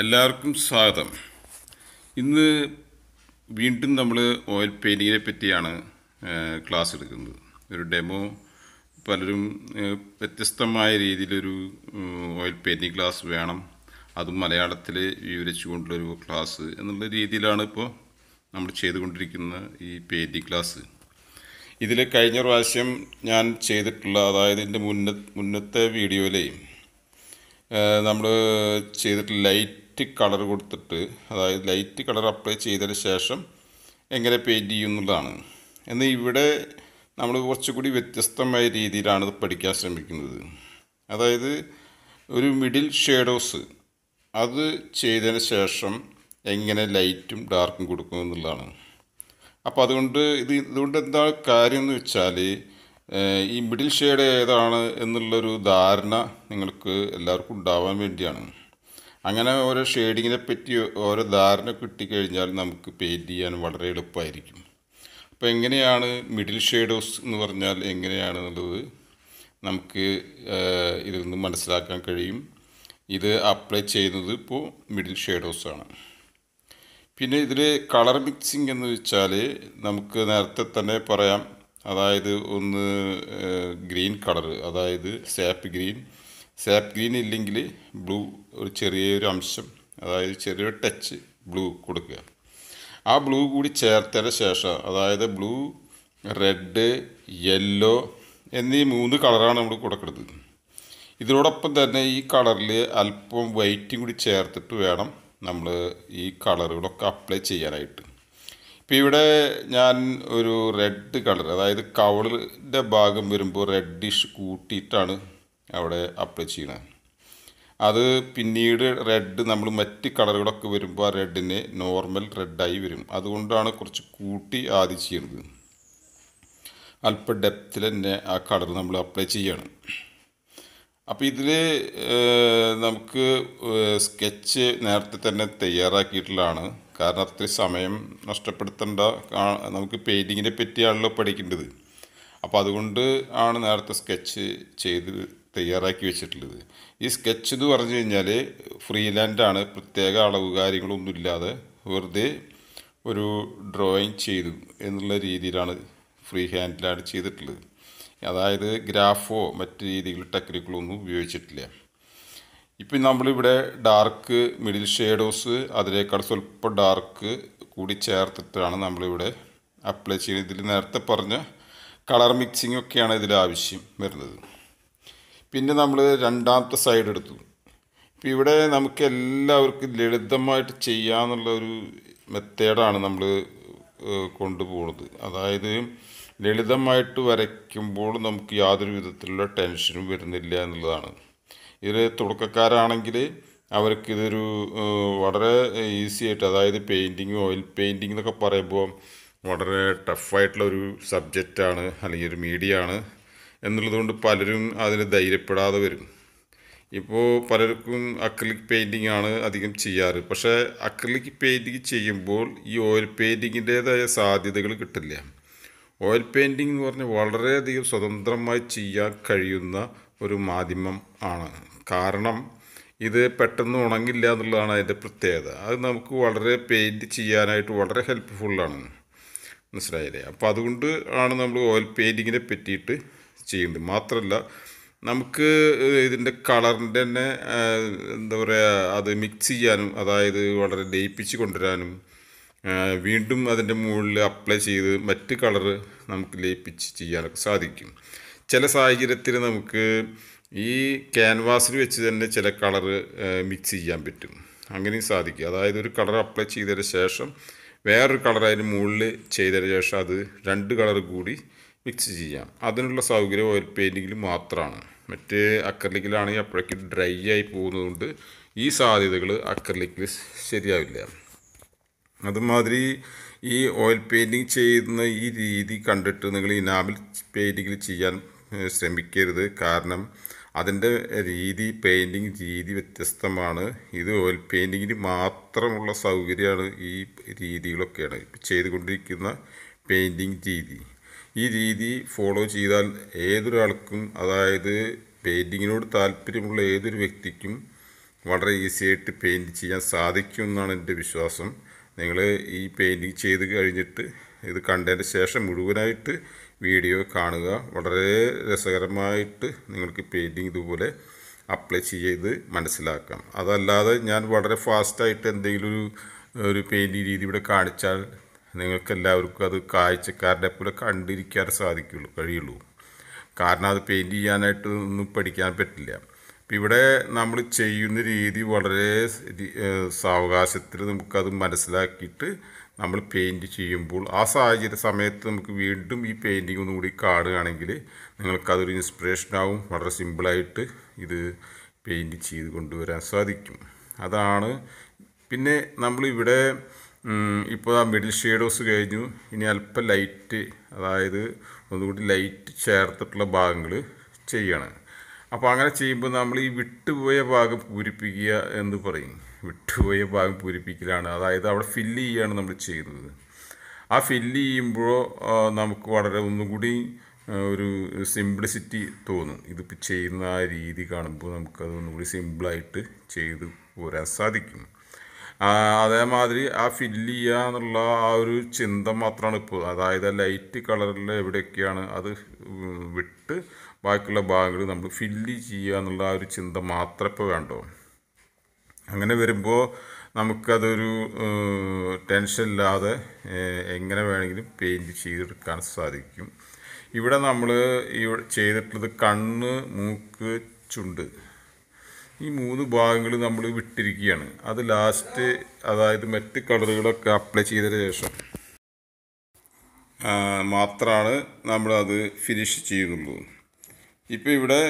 എല്ലാവർക്കും സ്വാഗതം ഇന്ന് വീണ്ടും നമ്മൾ ഓയിൽ പെയിൻറ്റിങ്ങിനെ പറ്റിയാണ് ക്ലാസ് എടുക്കുന്നത് ഒരു ഡെമോ പലരും വ്യത്യസ്തമായ രീതിയിലൊരു ഓയിൽ പെയിൻറ്റിങ് ക്ലാസ് വേണം അതും മലയാളത്തിൽ കൊണ്ടുള്ളൊരു ക്ലാസ് എന്നുള്ള രീതിയിലാണ് ഇപ്പോൾ നമ്മൾ ചെയ്തുകൊണ്ടിരിക്കുന്ന ഈ പെയിൻറ്റിങ് ക്ലാസ് ഇതിൽ കഴിഞ്ഞ പ്രാവശ്യം ഞാൻ ചെയ്തിട്ടുള്ള അതായത് എൻ്റെ മുന്ന മുന്നത്തെ വീഡിയോയിലേ നമ്മൾ ചെയ്തിട്ടുള്ള ലൈറ്റ് ലൈറ്റ് കളർ കൊടുത്തിട്ട് അതായത് ലൈറ്റ് കളർ അപ്ലൈ ചെയ്തതിന് ശേഷം എങ്ങനെ പെയിൻറ്റ് ചെയ്യും എന്നുള്ളതാണ് എന്ന് ഇവിടെ നമ്മൾ കുറച്ചുകൂടി വ്യത്യസ്തമായ രീതിയിലാണ് ഇത് പഠിക്കാൻ ശ്രമിക്കുന്നത് അതായത് ഒരു മിഡിൽ ഷേഡോസ് അത് ചെയ്തതിന് ശേഷം എങ്ങനെ ലൈറ്റും ഡാർക്കും കൊടുക്കും എന്നുള്ളതാണ് അപ്പോൾ അതുകൊണ്ട് ഇത് ഇതുകൊണ്ട് എന്താ കാര്യം എന്ന് വെച്ചാൽ ഈ മിഡിൽ ഷെയ്ഡ് ഏതാണ് എന്നുള്ളൊരു ധാരണ നിങ്ങൾക്ക് എല്ലാവർക്കും ഉണ്ടാവാൻ വേണ്ടിയാണ് അങ്ങനെ ഓരോ ഷെയ്ഡിങ്ങിനെ പറ്റി ഓരോ ധാരണ കിട്ടിക്കഴിഞ്ഞാൽ നമുക്ക് പെയിൻറ്റ് ചെയ്യാൻ വളരെ എളുപ്പമായിരിക്കും അപ്പോൾ എങ്ങനെയാണ് മിഡിൽ ഷെയ്ഡോസ് എന്ന് പറഞ്ഞാൽ എങ്ങനെയാണെന്നുള്ളത് നമുക്ക് ഇതിൽ നിന്ന് മനസ്സിലാക്കാൻ കഴിയും ഇത് അപ്ലൈ ചെയ്യുന്നത് ഇപ്പോൾ മിഡിൽ ആണ് പിന്നെ ഇതിൽ കളർ മിക്സിംഗ് എന്ന് വെച്ചാൽ നമുക്ക് നേരത്തെ തന്നെ പറയാം അതായത് ഒന്ന് ഗ്രീൻ കളർ അതായത് സാപ്പ് ഗ്രീൻ സാപ്പ് ഗ്രീൻ ഇല്ലെങ്കിൽ ബ്ലൂ ഒരു ചെറിയൊരു അംശം അതായത് ചെറിയൊരു ടച്ച് ബ്ലൂ കൊടുക്കുക ആ ബ്ലൂ കൂടി ചേർത്തതിന് ശേഷം അതായത് ബ്ലൂ റെഡ് യെല്ലോ എന്നീ മൂന്ന് കളറാണ് നമ്മൾ കൊടുക്കുന്നത് ഇതിനോടൊപ്പം തന്നെ ഈ കളറിൽ അല്പം വൈറ്റും കൂടി ചേർത്തിട്ട് വേണം നമ്മൾ ഈ കളറുകളൊക്കെ അപ്ലൈ ചെയ്യാനായിട്ട് ഇപ്പം ഇവിടെ ഞാൻ ഒരു റെഡ് കളർ അതായത് കവളിൻ്റെ ഭാഗം വരുമ്പോൾ റെഡിഷ് കൂട്ടിയിട്ടാണ് അവിടെ അപ്ലൈ ചെയ്യണത് അത് പിന്നീട് റെഡ് നമ്മൾ മറ്റ് കളറുകളൊക്കെ വരുമ്പോൾ ആ റെഡിന് നോർമൽ റെഡായി വരും അതുകൊണ്ടാണ് കുറച്ച് കൂട്ടി ആദ്യം ചെയ്യുന്നത് അല്പം ഡെപ്തിൽ തന്നെ ആ കളർ നമ്മൾ അപ്ലൈ ചെയ്യണം അപ്പോൾ ഇതിൽ നമുക്ക് സ്കെച്ച് നേരത്തെ തന്നെ തയ്യാറാക്കിയിട്ടുള്ളതാണ് കാരണം അത്ര സമയം നഷ്ടപ്പെടുത്തേണ്ട നമുക്ക് പെയിൻറ്റിങ്ങിനെ പറ്റിയാണല്ലോ പഠിക്കേണ്ടത് അപ്പോൾ അതുകൊണ്ട് ആണ് നേരത്തെ സ്കെച്ച് ചെയ്ത് തയ്യാറാക്കി വെച്ചിട്ടുള്ളത് ഈ സ്കെച്ച് എന്ന് പറഞ്ഞു കഴിഞ്ഞാൽ ഫ്രീലാൻഡാണ് പ്രത്യേക അളവ് കാര്യങ്ങളൊന്നും ഇല്ലാതെ വെറുതെ ഒരു ഡ്രോയിങ് ചെയ്തു എന്നുള്ള രീതിയിലാണ് ഫ്രീ ഹാൻഡിലാണ് ചെയ്തിട്ടുള്ളത് അതായത് ഗ്രാഫോ മറ്റ് രീതികൾ ടെക്നിക്കുകളോ ഒന്നും ഉപയോഗിച്ചിട്ടില്ല ഇപ്പം നമ്മളിവിടെ ഡാർക്ക് മിഡിൽ ഷെയ്ഡോസ് അതിനേക്കാൾ സ്വല്പം ഡാർക്ക് കൂടി ചേർത്തിട്ടാണ് നമ്മളിവിടെ അപ്ലൈ ചെയ്യുന്നത് ഇതിൽ നേരത്തെ പറഞ്ഞ കളർ മിക്സിംഗ് ഒക്കെയാണ് ഇതിൽ ആവശ്യം വരുന്നത് പിന്നെ നമ്മൾ രണ്ടാമത്തെ സൈഡ് എടുത്തു ഇപ്പം ഇവിടെ നമുക്ക് എല്ലാവർക്കും ലളിതമായിട്ട് ചെയ്യാമെന്നുള്ള ഒരു മെത്തേഡാണ് നമ്മൾ കൊണ്ടുപോകുന്നത് അതായത് ലളിതമായിട്ട് വരയ്ക്കുമ്പോൾ നമുക്ക് യാതൊരു വിധത്തിലുള്ള ടെൻഷനും വരുന്നില്ല എന്നുള്ളതാണ് ഇത് തുടക്കക്കാരാണെങ്കിൽ അവർക്കിതൊരു വളരെ ഈസി ആയിട്ട് അതായത് പെയിൻറ്റിങ് ഓയിൽ പെയിൻറ്റിങ് എന്നൊക്കെ പറയുമ്പോൾ വളരെ ടഫായിട്ടുള്ള ഒരു സബ്ജക്റ്റാണ് അല്ലെങ്കിൽ ഒരു മീഡിയ ആണ് എന്നുള്ളതുകൊണ്ട് പലരും അതിന് ധൈര്യപ്പെടാതെ വരും ഇപ്പോൾ പലർക്കും അക്രിലിക് പെയിൻറ്റിംഗ് ആണ് അധികം ചെയ്യാറ് പക്ഷേ അക്രിലിക് പെയിൻറ്റിങ് ചെയ്യുമ്പോൾ ഈ ഓയിൽ പെയിൻറ്റിങ്ങിൻ്റേതായ സാധ്യതകൾ കിട്ടില്ല ഓയിൽ പെയിൻറ്റിംഗ് എന്ന് പറഞ്ഞാൽ വളരെയധികം സ്വതന്ത്രമായി ചെയ്യാൻ കഴിയുന്ന ഒരു മാധ്യമം ആണ് കാരണം ഇത് പെട്ടെന്ന് ഉണങ്ങില്ല എന്നുള്ളതാണ് അതിൻ്റെ പ്രത്യേകത അത് നമുക്ക് വളരെ പെയിൻറ്റ് ചെയ്യാനായിട്ട് വളരെ ഹെൽപ്പ്ഫുള്ളാണ് മനസ്സിലായില്ലേ അപ്പോൾ അതുകൊണ്ട് ആണ് നമ്മൾ ഓയിൽ പെയിൻറ്റിങ്ങിനെ പറ്റിയിട്ട് ചെയ്യുന്നുണ്ട് മാത്രമല്ല നമുക്ക് ഇതിൻ്റെ കളറിൻ്റെ തന്നെ എന്താ പറയുക അത് മിക്സ് ചെയ്യാനും അതായത് വളരെ ലയിപ്പിച്ച് കൊണ്ടുവരാനും വീണ്ടും അതിൻ്റെ മുകളിൽ അപ്ലൈ ചെയ്ത് മറ്റ് കളറ് നമുക്ക് ലയിപ്പിച്ച് ചെയ്യാനൊക്കെ സാധിക്കും ചില സാഹചര്യത്തിൽ നമുക്ക് ഈ ക്യാൻവാസിൽ വെച്ച് തന്നെ ചില കളറ് മിക്സ് ചെയ്യാൻ പറ്റും അങ്ങനെയും സാധിക്കും അതായത് ഒരു കളർ അപ്ലൈ ചെയ്തതിന് ശേഷം വേറൊരു കളർ അതിന് മുകളിൽ ചെയ്തതിന് ശേഷം അത് രണ്ട് കളർ കൂടി മിക്സ് ചെയ്യാം അതിനുള്ള സൗകര്യം ഓയിൽ പെയിൻറ്റിങ്ങിൽ മാത്രമാണ് മറ്റ് അക്രലിക്കിലാണെങ്കിൽ അപ്പോഴേക്ക് ഡ്രൈ ആയി പോകുന്നതുകൊണ്ട് ഈ സാധ്യതകൾ അക്രലിക്കിൽ ശരിയാവില്ല അതുമാതിരി ഈ ഓയിൽ പെയിൻറ്റിങ് ചെയ്യുന്ന ഈ രീതി കണ്ടിട്ട് നിങ്ങൾ ഇനാമിൽ പെയിൻറ്റിങ്ങിൽ ചെയ്യാൻ ശ്രമിക്കരുത് കാരണം അതിൻ്റെ രീതി പെയിൻറ്റിങ് രീതി വ്യത്യസ്തമാണ് ഇത് ഓയിൽ പെയിൻറ്റിങ്ങിന് മാത്രമുള്ള സൗകര്യമാണ് ഈ രീതികളൊക്കെയാണ് ചെയ്തുകൊണ്ടിരിക്കുന്ന പെയിൻറ്റിങ് രീതി ഈ രീതി ഫോളോ ചെയ്താൽ ഏതൊരാൾക്കും അതായത് പെയിൻറ്റിങ്ങിനോട് താല്പര്യമുള്ള ഏതൊരു വ്യക്തിക്കും വളരെ ഈസിയായിട്ട് പെയിൻറ്റ് ചെയ്യാൻ സാധിക്കും എന്നാണ് എൻ്റെ വിശ്വാസം നിങ്ങൾ ഈ പെയിൻറ്റിങ് ചെയ്ത് കഴിഞ്ഞിട്ട് ഇത് കണ്ടതിന് ശേഷം മുഴുവനായിട്ട് വീഡിയോ കാണുക വളരെ രസകരമായിട്ട് നിങ്ങൾക്ക് പെയിൻറ്റിങ് ഇതുപോലെ അപ്ലൈ ചെയ്ത് മനസ്സിലാക്കാം അതല്ലാതെ ഞാൻ വളരെ ഫാസ്റ്റായിട്ട് എന്തെങ്കിലും ഒരു ഒരു പെയിൻറ്റിങ് രീതി ഇവിടെ കാണിച്ചാൽ നിങ്ങൾക്കെല്ലാവർക്കും അത് കാഴ്ചക്കാരുടെ പോലെ കണ്ടിരിക്കാൻ സാധിക്കുള്ളൂ കഴിയുള്ളൂ കാരണം അത് പെയിൻറ്റ് ചെയ്യാനായിട്ട് ഒന്നും പഠിക്കാൻ പറ്റില്ല അപ്പം ഇവിടെ നമ്മൾ ചെയ്യുന്ന രീതി വളരെ സാവകാശത്തിൽ നമുക്കത് മനസ്സിലാക്കിയിട്ട് നമ്മൾ പെയിൻറ്റ് ചെയ്യുമ്പോൾ ആ സാഹചര്യ സമയത്ത് നമുക്ക് വീണ്ടും ഈ പെയിൻറ്റിങ് ഒന്നും കൂടി കാണുകയാണെങ്കിൽ നിങ്ങൾക്കതൊരു ഇൻസ്പിറേഷനാവും വളരെ സിമ്പിളായിട്ട് ഇത് പെയിൻറ്റ് ചെയ്ത് കൊണ്ടുവരാൻ സാധിക്കും അതാണ് പിന്നെ നമ്മളിവിടെ ഇപ്പോൾ ആ മിഡിൽ ഷേഡോസ് കഴിഞ്ഞു ഇനി അല്പം ലൈറ്റ് അതായത് ഒന്നുകൂടി ലൈറ്റ് ചേർത്തിട്ടുള്ള ഭാഗങ്ങൾ ചെയ്യണം അപ്പോൾ അങ്ങനെ ചെയ്യുമ്പോൾ നമ്മൾ ഈ വിട്ടുപോയ ഭാഗം പൂരിപ്പിക്കുക എന്ന് പറയും വിട്ടുപോയ ഭാഗം പൂരിപ്പിക്കലാണ് അതായത് അവിടെ ഫില്ല് ചെയ്യുകയാണ് നമ്മൾ ചെയ്യുന്നത് ആ ഫില്ല് ചെയ്യുമ്പോൾ നമുക്ക് വളരെ ഒന്നും കൂടി ഒരു സിംപ്ലിസിറ്റി തോന്നും ഇതിപ്പോൾ ചെയ്യുന്ന ആ രീതി കാണുമ്പോൾ നമുക്കത് ഒന്നുകൂടി സിമ്പിളായിട്ട് ചെയ്ത് പോരാൻ സാധിക്കും അതേമാതിരി ആ ഫില്ല് ചെയ്യാന്നുള്ള ആ ഒരു ചിന്ത മാത്രമാണ് ഇപ്പോൾ അതായത് ലൈറ്റ് കളറിൽ എവിടെയൊക്കെയാണ് അത് വിട്ട് ബാക്കിയുള്ള ഭാഗങ്ങൾ നമ്മൾ ഫില്ല് ചെയ്യുക എന്നുള്ള ആ ഒരു ചിന്ത മാത്രം ഇപ്പോൾ വേണ്ടോ അങ്ങനെ വരുമ്പോൾ നമുക്കതൊരു ടെൻഷൻ ഇല്ലാതെ എങ്ങനെ വേണമെങ്കിലും പെയിൻറ്റ് ചെയ്തെടുക്കാൻ സാധിക്കും ഇവിടെ നമ്മൾ ഇവിടെ ചെയ്തിട്ടുള്ളത് കണ്ണ് മൂക്ക് ചുണ്ട് ഈ മൂന്ന് ഭാഗങ്ങൾ നമ്മൾ വിട്ടിരിക്കുകയാണ് അത് ലാസ്റ്റ് അതായത് മറ്റ് കളറുകളൊക്കെ അപ്ലൈ ചെയ്തതിന് ശേഷം മാത്രമാണ് നമ്മളത് ഫിനിഷ് ചെയ്യുന്നുള്ളൂ ഇപ്പോൾ ഇവിടെ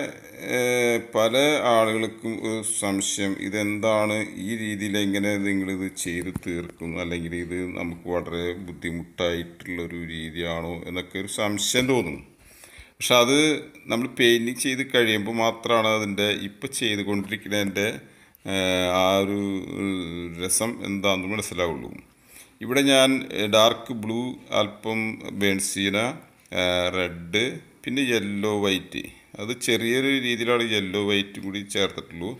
പല ആളുകൾക്കും ഒരു സംശയം ഇതെന്താണ് ഈ രീതിയിൽ എങ്ങനെ നിങ്ങളിത് ചെയ്ത് തീർക്കും അല്ലെങ്കിൽ ഇത് നമുക്ക് വളരെ ബുദ്ധിമുട്ടായിട്ടുള്ളൊരു രീതിയാണോ എന്നൊക്കെ ഒരു സംശയം തോന്നും പക്ഷെ അത് നമ്മൾ പെയിൻറ്റിങ് ചെയ്ത് കഴിയുമ്പോൾ മാത്രമാണ് അതിൻ്റെ ഇപ്പോൾ ചെയ്തുകൊണ്ടിരിക്കുന്നതിൻ്റെ ആ ഒരു രസം എന്താണെന്ന് മനസ്സിലാവുള്ളൂ ഇവിടെ ഞാൻ ഡാർക്ക് ബ്ലൂ അല്പം ബേൺസീന റെഡ് പിന്നെ യെല്ലോ വൈറ്റ് അത് ചെറിയൊരു രീതിയിലാണ് യെല്ലോ വൈറ്റും കൂടി ചേർത്തിട്ടുള്ളൂ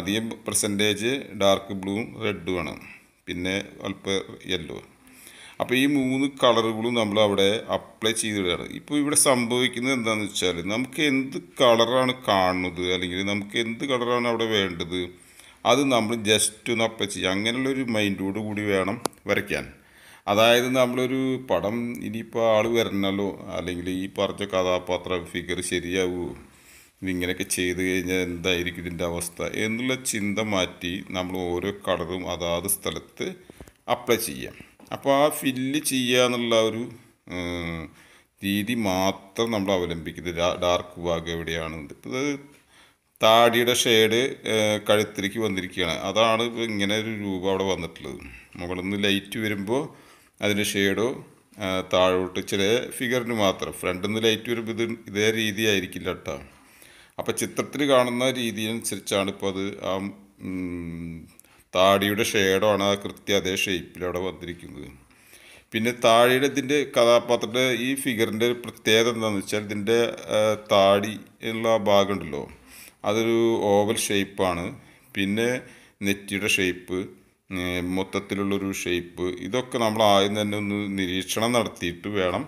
അധികം പെർസെൻറ്റേജ് ഡാർക്ക് ബ്ലൂവും റെഡുമാണ് പിന്നെ അല്പം യെല്ലോ അപ്പോൾ ഈ മൂന്ന് കളറുകളും നമ്മൾ അവിടെ അപ്ലൈ ചെയ്തിടുകയാണ് ഇപ്പോൾ ഇവിടെ സംഭവിക്കുന്നത് എന്താണെന്ന് വെച്ചാൽ നമുക്ക് എന്ത് കളറാണ് കാണുന്നത് അല്ലെങ്കിൽ നമുക്ക് എന്ത് കളറാണ് അവിടെ വേണ്ടത് അത് നമ്മൾ ജസ്റ്റ് ഒന്ന് അപ്ലൈ ചെയ്യുക അങ്ങനെയുള്ളൊരു മൈൻഡോട് കൂടി വേണം വരയ്ക്കാൻ അതായത് നമ്മളൊരു പടം ഇനിയിപ്പോൾ ആൾ വരണല്ലോ അല്ലെങ്കിൽ ഈ പറഞ്ഞ കഥാപാത്ര ഫിഗർ ശരിയാവുമോ ഇങ്ങനെയൊക്കെ ചെയ്ത് കഴിഞ്ഞാൽ എന്തായിരിക്കും ഇതിൻ്റെ അവസ്ഥ എന്നുള്ള ചിന്ത മാറ്റി നമ്മൾ ഓരോ കളറും അതാത് സ്ഥലത്ത് അപ്ലൈ ചെയ്യാം അപ്പോൾ ആ ഫില്ല് ചെയ്യുക എന്നുള്ള ഒരു രീതി മാത്രം നമ്മൾ അവലംബിക്കുന്നത് ഡാർക്ക് ഭാഗം എവിടെയാണ് ഇപ്പോൾ താടിയുടെ ഷെയ്ഡ് കഴുത്തിലേക്ക് വന്നിരിക്കുകയാണ് അതാണ് ഇപ്പോൾ ഇങ്ങനെ ഒരു രൂപം അവിടെ വന്നിട്ടുള്ളത് മുകളിൽ നിന്ന് ലൈറ്റ് വരുമ്പോൾ അതിൻ്റെ ഷെയ്ഡോ താഴോട്ട് ചില ഫിഗറിന് മാത്രം ഫ്രണ്ടിൽ നിന്ന് ലൈറ്റ് വരുമ്പോൾ ഇത് ഇതേ രീതി ആയിരിക്കില്ല കേട്ടോ അപ്പോൾ ചിത്രത്തിൽ കാണുന്ന അനുസരിച്ചാണ് ഇപ്പോൾ അത് ആ താടിയുടെ ആണ് ആ കൃത്യ അതേ ഷേപ്പിലവിടെ വന്നിരിക്കുന്നത് പിന്നെ താടിയുടെ ഇതിൻ്റെ കഥാപാത്രത്തിൻ്റെ ഈ ഫിഗറിൻ്റെ ഒരു പ്രത്യേകത എന്താണെന്ന് വെച്ചാൽ ഇതിൻ്റെ താടി ഉള്ള ഭാഗമുണ്ടല്ലോ അതൊരു ഓവൽ ഷേപ്പാണ് പിന്നെ നെറ്റിയുടെ ഷേപ്പ് മൊത്തത്തിലുള്ളൊരു ഷേപ്പ് ഇതൊക്കെ നമ്മൾ ആദ്യം തന്നെ ഒന്ന് നിരീക്ഷണം നടത്തിയിട്ട് വേണം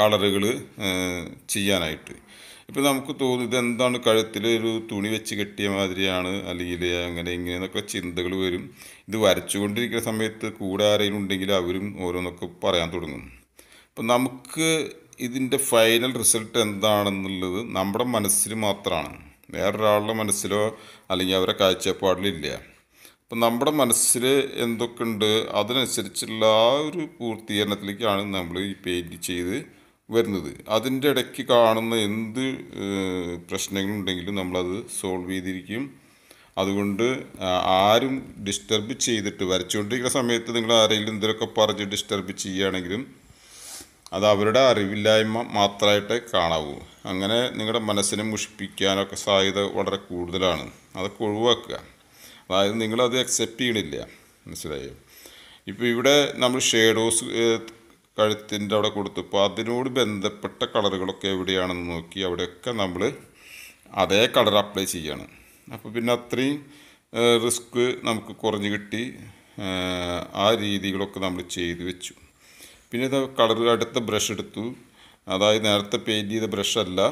കളറുകൾ ചെയ്യാനായിട്ട് ഇപ്പോൾ നമുക്ക് തോന്നും ഇതെന്താണ് കഴുത്തിൽ ഒരു തുണി വെച്ച് കെട്ടിയ മാതിരിയാണ് അല്ലെങ്കിൽ അങ്ങനെ ഇങ്ങനെ എന്നൊക്കെ ചിന്തകൾ വരും ഇത് വരച്ചുകൊണ്ടിരിക്കുന്ന സമയത്ത് കൂടെ ആരെങ്കിലും ഉണ്ടെങ്കിൽ അവരും ഓരോന്നൊക്കെ പറയാൻ തുടങ്ങും അപ്പം നമുക്ക് ഇതിൻ്റെ ഫൈനൽ റിസൾട്ട് എന്താണെന്നുള്ളത് നമ്മുടെ മനസ്സിൽ മാത്രമാണ് വേറൊരാളുടെ മനസ്സിലോ അല്ലെങ്കിൽ അവരുടെ കാഴ്ചപ്പാടിലില്ല അപ്പം നമ്മുടെ മനസ്സിൽ എന്തൊക്കെ ഉണ്ട് അതിനനുസരിച്ചുള്ള ആ ഒരു പൂർത്തീകരണത്തിലേക്കാണ് നമ്മൾ ഈ പെയിൻറ്റ് ചെയ്ത് വരുന്നത് അതിൻ്റെ ഇടയ്ക്ക് കാണുന്ന എന്ത് പ്രശ്നങ്ങളുണ്ടെങ്കിലും നമ്മളത് സോൾവ് ചെയ്തിരിക്കും അതുകൊണ്ട് ആരും ഡിസ്റ്റർബ് ചെയ്തിട്ട് വരച്ചുകൊണ്ടിരിക്കുന്ന സമയത്ത് നിങ്ങൾ ആരെങ്കിലും എന്തെങ്കിലുമൊക്കെ പറഞ്ഞ് ഡിസ്റ്റർബ് ചെയ്യുകയാണെങ്കിലും അത് അവരുടെ അറിവില്ലായ്മ മാത്രമായിട്ടേ കാണാവൂ അങ്ങനെ നിങ്ങളുടെ മനസ്സിനെ മുഷിപ്പിക്കാനൊക്കെ സാധ്യത വളരെ കൂടുതലാണ് അതൊക്കെ ഒഴിവാക്കുക അതായത് നിങ്ങളത് അക്സെപ്റ്റ് ചെയ്യണില്ല മനസ്സിലായോ ഇപ്പോൾ ഇവിടെ നമ്മൾ ഷേഡോസ് കഴുത്തിൻ്റെ അവിടെ കൊടുത്തു അപ്പോൾ അതിനോട് ബന്ധപ്പെട്ട കളറുകളൊക്കെ എവിടെയാണെന്ന് നോക്കി അവിടെയൊക്കെ നമ്മൾ അതേ കളർ അപ്ലൈ ചെയ്യണം അപ്പോൾ പിന്നെ അത്രയും റിസ്ക് നമുക്ക് കുറഞ്ഞു കിട്ടി ആ രീതികളൊക്കെ നമ്മൾ ചെയ്തു വെച്ചു പിന്നെ ഇത് കളർ അടുത്ത ബ്രഷ് എടുത്തു അതായത് നേരത്തെ പെയിൻറ്റ് ചെയ്ത ബ്രഷല്ല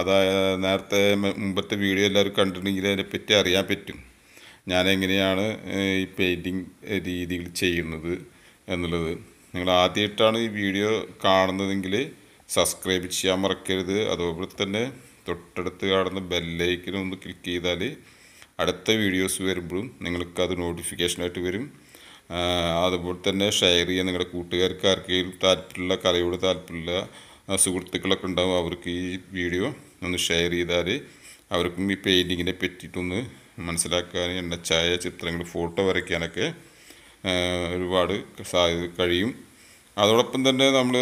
അതായത് നേരത്തെ മുമ്പത്തെ വീഡിയോ എല്ലാവരും കണ്ടിട്ടുണ്ടെങ്കിൽ അതിനെപ്പറ്റി അറിയാൻ പറ്റും ഞാൻ എങ്ങനെയാണ് ഈ പെയിൻറ്റിങ് രീതികൾ ചെയ്യുന്നത് എന്നുള്ളത് നിങ്ങൾ ആദ്യമായിട്ടാണ് ഈ വീഡിയോ കാണുന്നതെങ്കിൽ സബ്സ്ക്രൈബ് ചെയ്യാൻ മറക്കരുത് അതുപോലെ തന്നെ തൊട്ടടുത്ത് കാണുന്ന ഒന്ന് ക്ലിക്ക് ചെയ്താൽ അടുത്ത വീഡിയോസ് വരുമ്പോഴും നിങ്ങൾക്കത് നോട്ടിഫിക്കേഷനായിട്ട് വരും അതുപോലെ തന്നെ ഷെയർ ചെയ്യാൻ നിങ്ങളുടെ കൂട്ടുകാർക്ക് ആർക്കെങ്കിലും താല്പര്യമുള്ള കലയോട് താല്പര്യമുള്ള സുഹൃത്തുക്കളൊക്കെ ഉണ്ടാവും അവർക്ക് ഈ വീഡിയോ ഒന്ന് ഷെയർ ചെയ്താൽ അവർക്കും ഈ പെയിൻറ്റിങ്ങിനെ പറ്റിയിട്ടൊന്ന് മനസ്സിലാക്കാൻ എണ്ണച്ചായ ചിത്രങ്ങൾ ഫോട്ടോ വരയ്ക്കാനൊക്കെ ഒരുപാട് കഴിയും അതോടൊപ്പം തന്നെ നമ്മൾ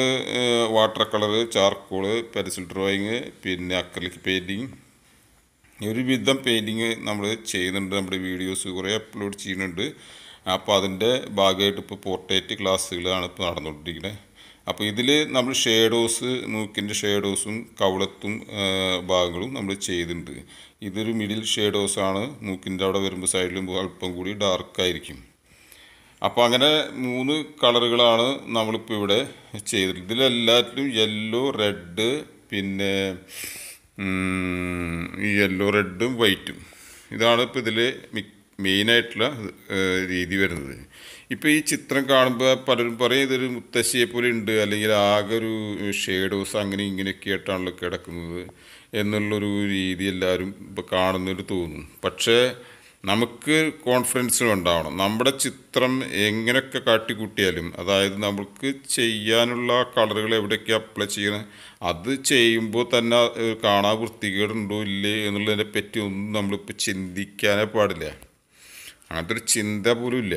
water colour charcoal pencil drawing പിന്നെ അക്രലിക് പെയിൻറ്റിങ് ഒരുവിധം പെയിൻറ്റിങ് നമ്മൾ ചെയ്യുന്നുണ്ട് നമ്മുടെ വീഡിയോസ് കുറേ അപ്ലോഡ് ചെയ്യുന്നുണ്ട് അപ്പോൾ അതിൻ്റെ ഭാഗമായിട്ട് ഇപ്പോൾ പോർട്രേറ്റ് ക്ലാസ്സുകളാണ് ഇപ്പോൾ നടന്നുകൊണ്ടിരിക്കുന്നത് അപ്പോൾ ഇതിൽ നമ്മൾ ഷേഡോസ് മൂക്കിൻ്റെ ഷേഡോസും കവളത്തും ഭാഗങ്ങളും നമ്മൾ ചെയ്തിട്ടുണ്ട് ഇതൊരു മിഡിൽ ഷേഡോസാണ് മൂക്കിൻ്റെ അവിടെ വരുമ്പോൾ സൈഡിലും അല്പം കൂടി ഡാർക്കായിരിക്കും അപ്പോൾ അങ്ങനെ മൂന്ന് കളറുകളാണ് നമ്മളിപ്പോൾ ഇവിടെ ചെയ്തിട്ടുള്ളത് ഇതിലെല്ലാറ്റിലും യെല്ലോ റെഡ് പിന്നെ യെല്ലോ റെഡും വൈറ്റും ഇതാണ് ഇപ്പോൾ ഇതിൽ മെയിനായിട്ടുള്ള രീതി വരുന്നത് ഇപ്പോൾ ഈ ചിത്രം കാണുമ്പോൾ പലരും പറയും ഇതൊരു മുത്തശ്ശിയെ പോലെ ഉണ്ട് അല്ലെങ്കിൽ ആകെ ഒരു ഷേഡോസ് അങ്ങനെ ഇങ്ങനെയൊക്കെ ആയിട്ടാണല്ലോ കിടക്കുന്നത് എന്നുള്ളൊരു രീതി എല്ലാവരും ഇപ്പോൾ കാണുന്നൊരു തോന്നും പക്ഷേ നമുക്ക് കോൺഫിഡൻസും ഉണ്ടാവണം നമ്മുടെ ചിത്രം എങ്ങനെയൊക്കെ കാട്ടിക്കൂട്ടിയാലും അതായത് നമുക്ക് ചെയ്യാനുള്ള കളറുകൾ എവിടെയൊക്കെ അപ്ലൈ ചെയ്യണം അത് ചെയ്യുമ്പോൾ തന്നെ കാണാൻ വൃത്തികേടുണ്ടോ ഇല്ലേ എന്നുള്ളതിനെ പറ്റി ഒന്നും നമ്മളിപ്പോൾ ചിന്തിക്കാനേ പാടില്ല അങ്ങനത്തെ ഒരു ചിന്ത പോലും ഇല്ല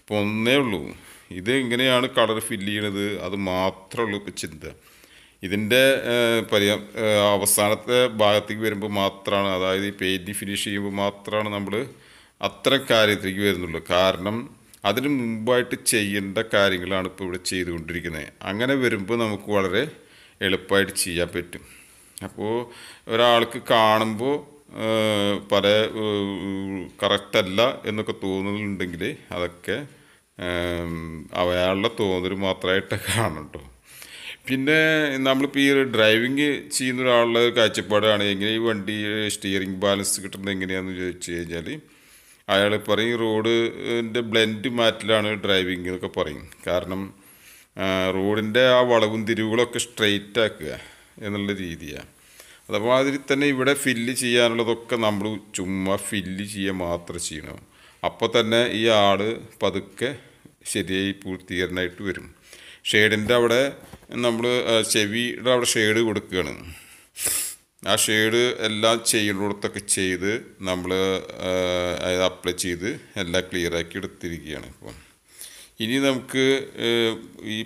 ഇപ്പോൾ ഒന്നേ ഉള്ളൂ ഇത് എങ്ങനെയാണ് കളർ ഫില്ല് ചെയ്യണത് അത് മാത്രമേ ഉള്ളൂ ഇപ്പോൾ ചിന്ത ഇതിൻ്റെ പരി അവസാനത്തെ ഭാഗത്തേക്ക് വരുമ്പോൾ മാത്രമാണ് അതായത് ഈ പെയിൻറ്റ് ഫിനിഷ് ചെയ്യുമ്പോൾ മാത്രമാണ് നമ്മൾ അത്ര കാര്യത്തിലേക്ക് വരുന്നുള്ളൂ കാരണം അതിന് മുമ്പായിട്ട് ചെയ്യേണ്ട കാര്യങ്ങളാണ് ഇപ്പോൾ ഇവിടെ ചെയ്തുകൊണ്ടിരിക്കുന്നത് അങ്ങനെ വരുമ്പോൾ നമുക്ക് വളരെ എളുപ്പമായിട്ട് ചെയ്യാൻ പറ്റും അപ്പോൾ ഒരാൾക്ക് കാണുമ്പോൾ പല കറക്റ്റല്ല എന്നൊക്കെ തോന്നുന്നുണ്ടെങ്കിൽ അതൊക്കെ അയാളുടെ തോന്നൽ മാത്രമായിട്ട് കാണും പിന്നെ നമ്മളിപ്പോൾ ഈ ഡ്രൈവിങ് ചെയ്യുന്ന ഒരാളുടെ കാഴ്ചപ്പാടാണ് എങ്ങനെ ഈ വണ്ടി സ്റ്റിയറിംഗ് ബാലൻസ് കിട്ടുന്നത് എങ്ങനെയാണെന്ന് ചോദിച്ചു കഴിഞ്ഞാൽ അയാൾ പറയും റോഡിൻ്റെ ബ്ലെൻഡ് മാറ്റിലാണ് ഡ്രൈവിംഗ് എന്നൊക്കെ പറയും കാരണം റോഡിൻ്റെ ആ വളവും തിരിവുകളൊക്കെ സ്ട്രെയിറ്റ് ആക്കുക എന്നുള്ള രീതിയാണ് അതിൽ തന്നെ ഇവിടെ ഫില്ല് ചെയ്യാനുള്ളതൊക്കെ നമ്മൾ ചുമ്മാ ഫില്ല് ചെയ്യുക മാത്രം ചെയ്യണം അപ്പോൾ തന്നെ ഈ ആൾ പതുക്കെ ശരിയായി പൂർത്തീകരണമായിട്ട് വരും ഷെയ്ഡിൻ്റെ അവിടെ നമ്മൾ ചെവിയുടെ അവിടെ ഷെയ്ഡ് കൊടുക്കുകയാണ് ആ ഷെയ്ഡ് എല്ലാം ചെയ്യുന്നിടത്തൊക്കെ ചെയ്ത് നമ്മൾ അപ്ലൈ ചെയ്ത് എല്ലാം ക്ലിയറാക്കി എടുത്തിരിക്കുകയാണ് ഇപ്പം ഇനി നമുക്ക് ഈ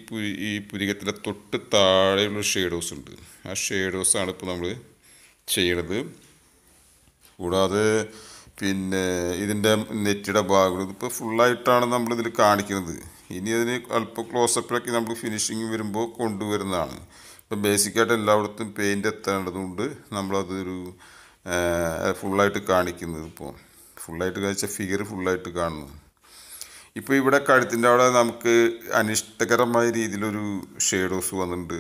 ഈ പുരികത്തിലെ തൊട്ട് താഴെയുള്ള ഷെയ്ഡ് ഹൗസ് ഉണ്ട് ആ ഷെയ്ഡ് ഹൗസാണ് ഇപ്പോൾ നമ്മൾ ചെയ്യണത് കൂടാതെ പിന്നെ ഇതിൻ്റെ നെറ്റിയുടെ ഭാഗങ്ങൾ ഇപ്പോൾ ഫുള്ളായിട്ടാണ് നമ്മളിതിൽ കാണിക്കുന്നത് ഇനി അതിന് അല്പം ക്ലോസപ്പിലാക്കി നമ്മൾ ഫിനിഷിങ് വരുമ്പോൾ കൊണ്ടുവരുന്നതാണ് ഇപ്പം ബേസിക്കായിട്ട് എല്ലായിടത്തും പെയിൻ്റ് എത്തേണ്ടതുകൊണ്ട് നമ്മളതൊരു ഫുള്ളായിട്ട് കാണിക്കുന്നത് ഇപ്പോൾ ഫുള്ളായിട്ട് കാണിച്ച ഫിഗർ ഫുള്ളായിട്ട് കാണുന്നു ഇപ്പോൾ ഇവിടെ കഴുത്തിൻ്റെ അവിടെ നമുക്ക് അനിഷ്ടകരമായ രീതിയിലൊരു ഷേഡോസ് വന്നിട്ടുണ്ട്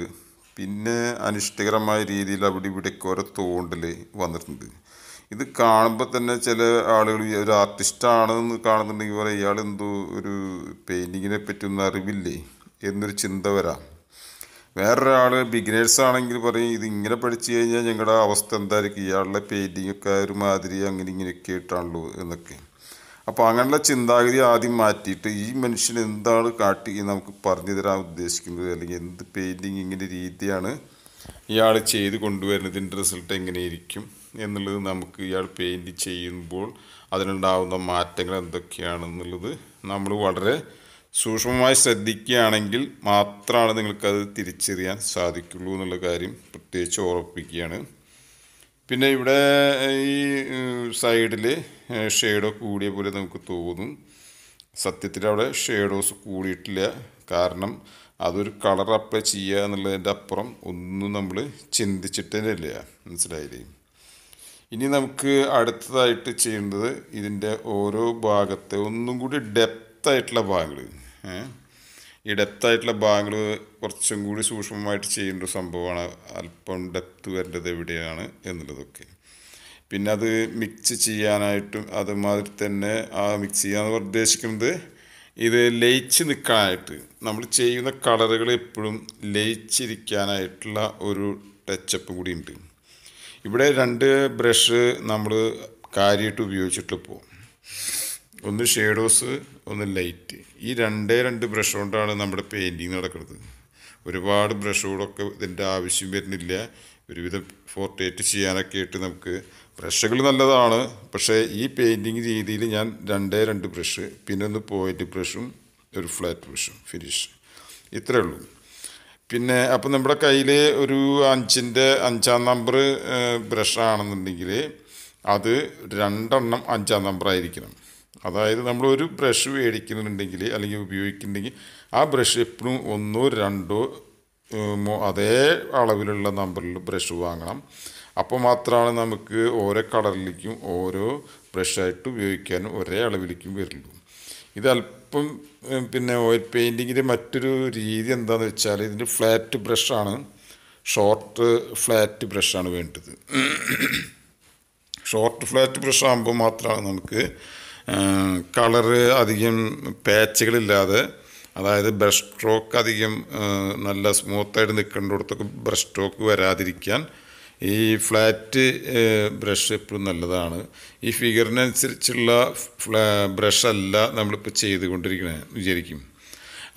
പിന്നെ അനിഷ്ടകരമായ രീതിയിൽ അവിടെ ഇവിടേക്ക് ഓരോ തോണ്ടൽ വന്നിട്ടുണ്ട് ഇത് കാണുമ്പോൾ തന്നെ ചില ആളുകൾ ഒരു ആർട്ടിസ്റ്റാണെന്ന് കാണുന്നുണ്ടെങ്കിൽ പറയാം ഇയാൾ എന്തോ ഒരു പെയിൻറ്റിങ്ങിനെ പറ്റിയൊന്നും അറിവില്ലേ എന്നൊരു ചിന്ത വരാം വേറൊരാൾ ബിഗിനേഴ്സ് ആണെങ്കിൽ പറയും ഇത് ഇങ്ങനെ പഠിച്ചു കഴിഞ്ഞാൽ ഞങ്ങളുടെ അവസ്ഥ എന്തായിരിക്കും ഇയാളുടെ പെയിൻറ്റിംഗ് ഒക്കെ ഒരു മാതിരി അങ്ങനെ ഇങ്ങനെയൊക്കെ ആയിട്ടാണല്ലോ എന്നൊക്കെ അപ്പോൾ അങ്ങനെയുള്ള ചിന്താഗതി ആദ്യം മാറ്റിയിട്ട് ഈ മനുഷ്യൻ എന്താണ് കാട്ടി നമുക്ക് പറഞ്ഞു തരാൻ ഉദ്ദേശിക്കുന്നത് അല്ലെങ്കിൽ എന്ത് പെയിൻറ്റിങ് ഇങ്ങനെ രീതിയാണ് ഇയാൾ ചെയ്ത് കൊണ്ടുവരുന്നതിൻ്റെ റിസൾട്ട് എങ്ങനെയായിരിക്കും എന്നുള്ളത് നമുക്ക് ഇയാൾ പെയിൻറ് ചെയ്യുമ്പോൾ അതിനുണ്ടാകുന്ന മാറ്റങ്ങൾ എന്തൊക്കെയാണെന്നുള്ളത് നമ്മൾ വളരെ സൂക്ഷ്മമായി ശ്രദ്ധിക്കുകയാണെങ്കിൽ മാത്രമാണ് നിങ്ങൾക്കത് തിരിച്ചറിയാൻ സാധിക്കുള്ളൂ എന്നുള്ള കാര്യം പ്രത്യേകിച്ച് ഓർപ്പിക്കുകയാണ് പിന്നെ ഇവിടെ ഈ സൈഡിൽ ഷെയ്ഡോ കൂടിയ പോലെ നമുക്ക് തോന്നും സത്യത്തിൽ അവിടെ ഷെയ്ഡോസ് കൂടിയിട്ടില്ല കാരണം അതൊരു കളർ അപ്ലൈ ചെയ്യുക എന്നുള്ളതിൻ്റെ അപ്പുറം ഒന്നും നമ്മൾ ചിന്തിച്ചിട്ടില്ല മനസ്സിലായില്ലേ ഇനി നമുക്ക് അടുത്തതായിട്ട് ചെയ്യേണ്ടത് ഇതിൻ്റെ ഓരോ ഭാഗത്തെ ഒന്നും കൂടി ഡെപ്തായിട്ടുള്ള ഭാഗങ്ങൾ ഈ ഡെപ്തായിട്ടുള്ള ഭാഗങ്ങൾ കുറച്ചും കൂടി സൂക്ഷ്മമായിട്ട് ചെയ്യേണ്ട ഒരു സംഭവമാണ് അല്പം ഡെപ്ത് വരേണ്ടത് എവിടെയാണ് എന്നുള്ളതൊക്കെ പിന്നെ അത് മിക്സ് ചെയ്യാനായിട്ടും അതുമാതിരി തന്നെ ആ മിക്സ് ചെയ്യാന്ന് ഉദ്ദേശിക്കുന്നത് ഇത് ലയിച്ച് നിൽക്കാനായിട്ട് നമ്മൾ ചെയ്യുന്ന കളറുകൾ എപ്പോഴും ലയിച്ചിരിക്കാനായിട്ടുള്ള ഒരു ടച്ചപ്പ് കൂടി ഉണ്ട് ഇവിടെ രണ്ട് ബ്രഷ് നമ്മൾ കാര്യമായിട്ട് ഉപയോഗിച്ചിട്ട് പോകും ഒന്ന് ഷേഡോസ് ഒന്ന് ലൈറ്റ് ഈ രണ്ടേ രണ്ട് ബ്രഷ് കൊണ്ടാണ് നമ്മുടെ പെയിൻറ്റിങ് നടക്കുന്നത് ഒരുപാട് ബ്രഷുകളൊക്കെ ഇതിൻ്റെ ആവശ്യം വരുന്നില്ല ഒരുവിധം ഫോർട്ടേറ്റ് ചെയ്യാനൊക്കെ ആയിട്ട് നമുക്ക് ബ്രഷുകൾ നല്ലതാണ് പക്ഷേ ഈ പെയിൻറ്റിങ് രീതിയിൽ ഞാൻ രണ്ടേ രണ്ട് ബ്രഷ് പിന്നെ ഒന്ന് പോയിൻ്റ് ബ്രഷും ഒരു ഫ്ലാറ്റ് ബ്രഷും ഫിനിഷ് ഇത്രയേ ഉള്ളൂ പിന്നെ അപ്പോൾ നമ്മുടെ കയ്യിൽ ഒരു അഞ്ചിൻ്റെ അഞ്ചാം നമ്പർ ബ്രഷാണെന്നുണ്ടെങ്കിൽ അത് രണ്ടെണ്ണം അഞ്ചാം നമ്പർ ആയിരിക്കണം അതായത് നമ്മൾ ഒരു ബ്രഷ് മേടിക്കുന്നുണ്ടെങ്കിൽ അല്ലെങ്കിൽ ഉപയോഗിക്കുന്നുണ്ടെങ്കിൽ ആ ബ്രഷ് എപ്പോഴും ഒന്നോ രണ്ടോ അതേ അളവിലുള്ള നമ്പറിൽ ബ്രഷ് വാങ്ങണം അപ്പോൾ മാത്രമാണ് നമുക്ക് ഓരോ കളറിലേക്കും ഓരോ ബ്രഷായിട്ട് ഉപയോഗിക്കാനും ഒരേ അളവിലേക്കും വരുള്ളൂ ഇത് ഇപ്പം പിന്നെ ഓയിൽ പെയിൻറ്റിങ്ങിൻ്റെ മറ്റൊരു രീതി എന്താണെന്ന് വെച്ചാൽ ഇതിന് ഫ്ലാറ്റ് ബ്രഷാണ് ഷോർട്ട് ഫ്ലാറ്റ് ബ്രഷാണ് വേണ്ടത് ഷോർട്ട് ഫ്ലാറ്റ് ബ്രഷ് ആകുമ്പോൾ മാത്രമാണ് നമുക്ക് കളറ് അധികം പാച്ചുകളില്ലാതെ അതായത് ബ്രഷ് സ്ട്രോക്ക് അധികം നല്ല സ്മൂത്തായിട്ട് നിൽക്കേണ്ടിടത്തൊക്കെ ബ്രഷ് സ്ട്രോക്ക് വരാതിരിക്കാൻ ഈ ഫ്ലാറ്റ് ബ്രഷ് എപ്പോഴും നല്ലതാണ് ഈ ഫിഗറിനനുസരിച്ചുള്ള ഫ്ലാ ബ്രഷല്ല നമ്മളിപ്പോൾ ചെയ്തുകൊണ്ടിരിക്കണേ വിചാരിക്കും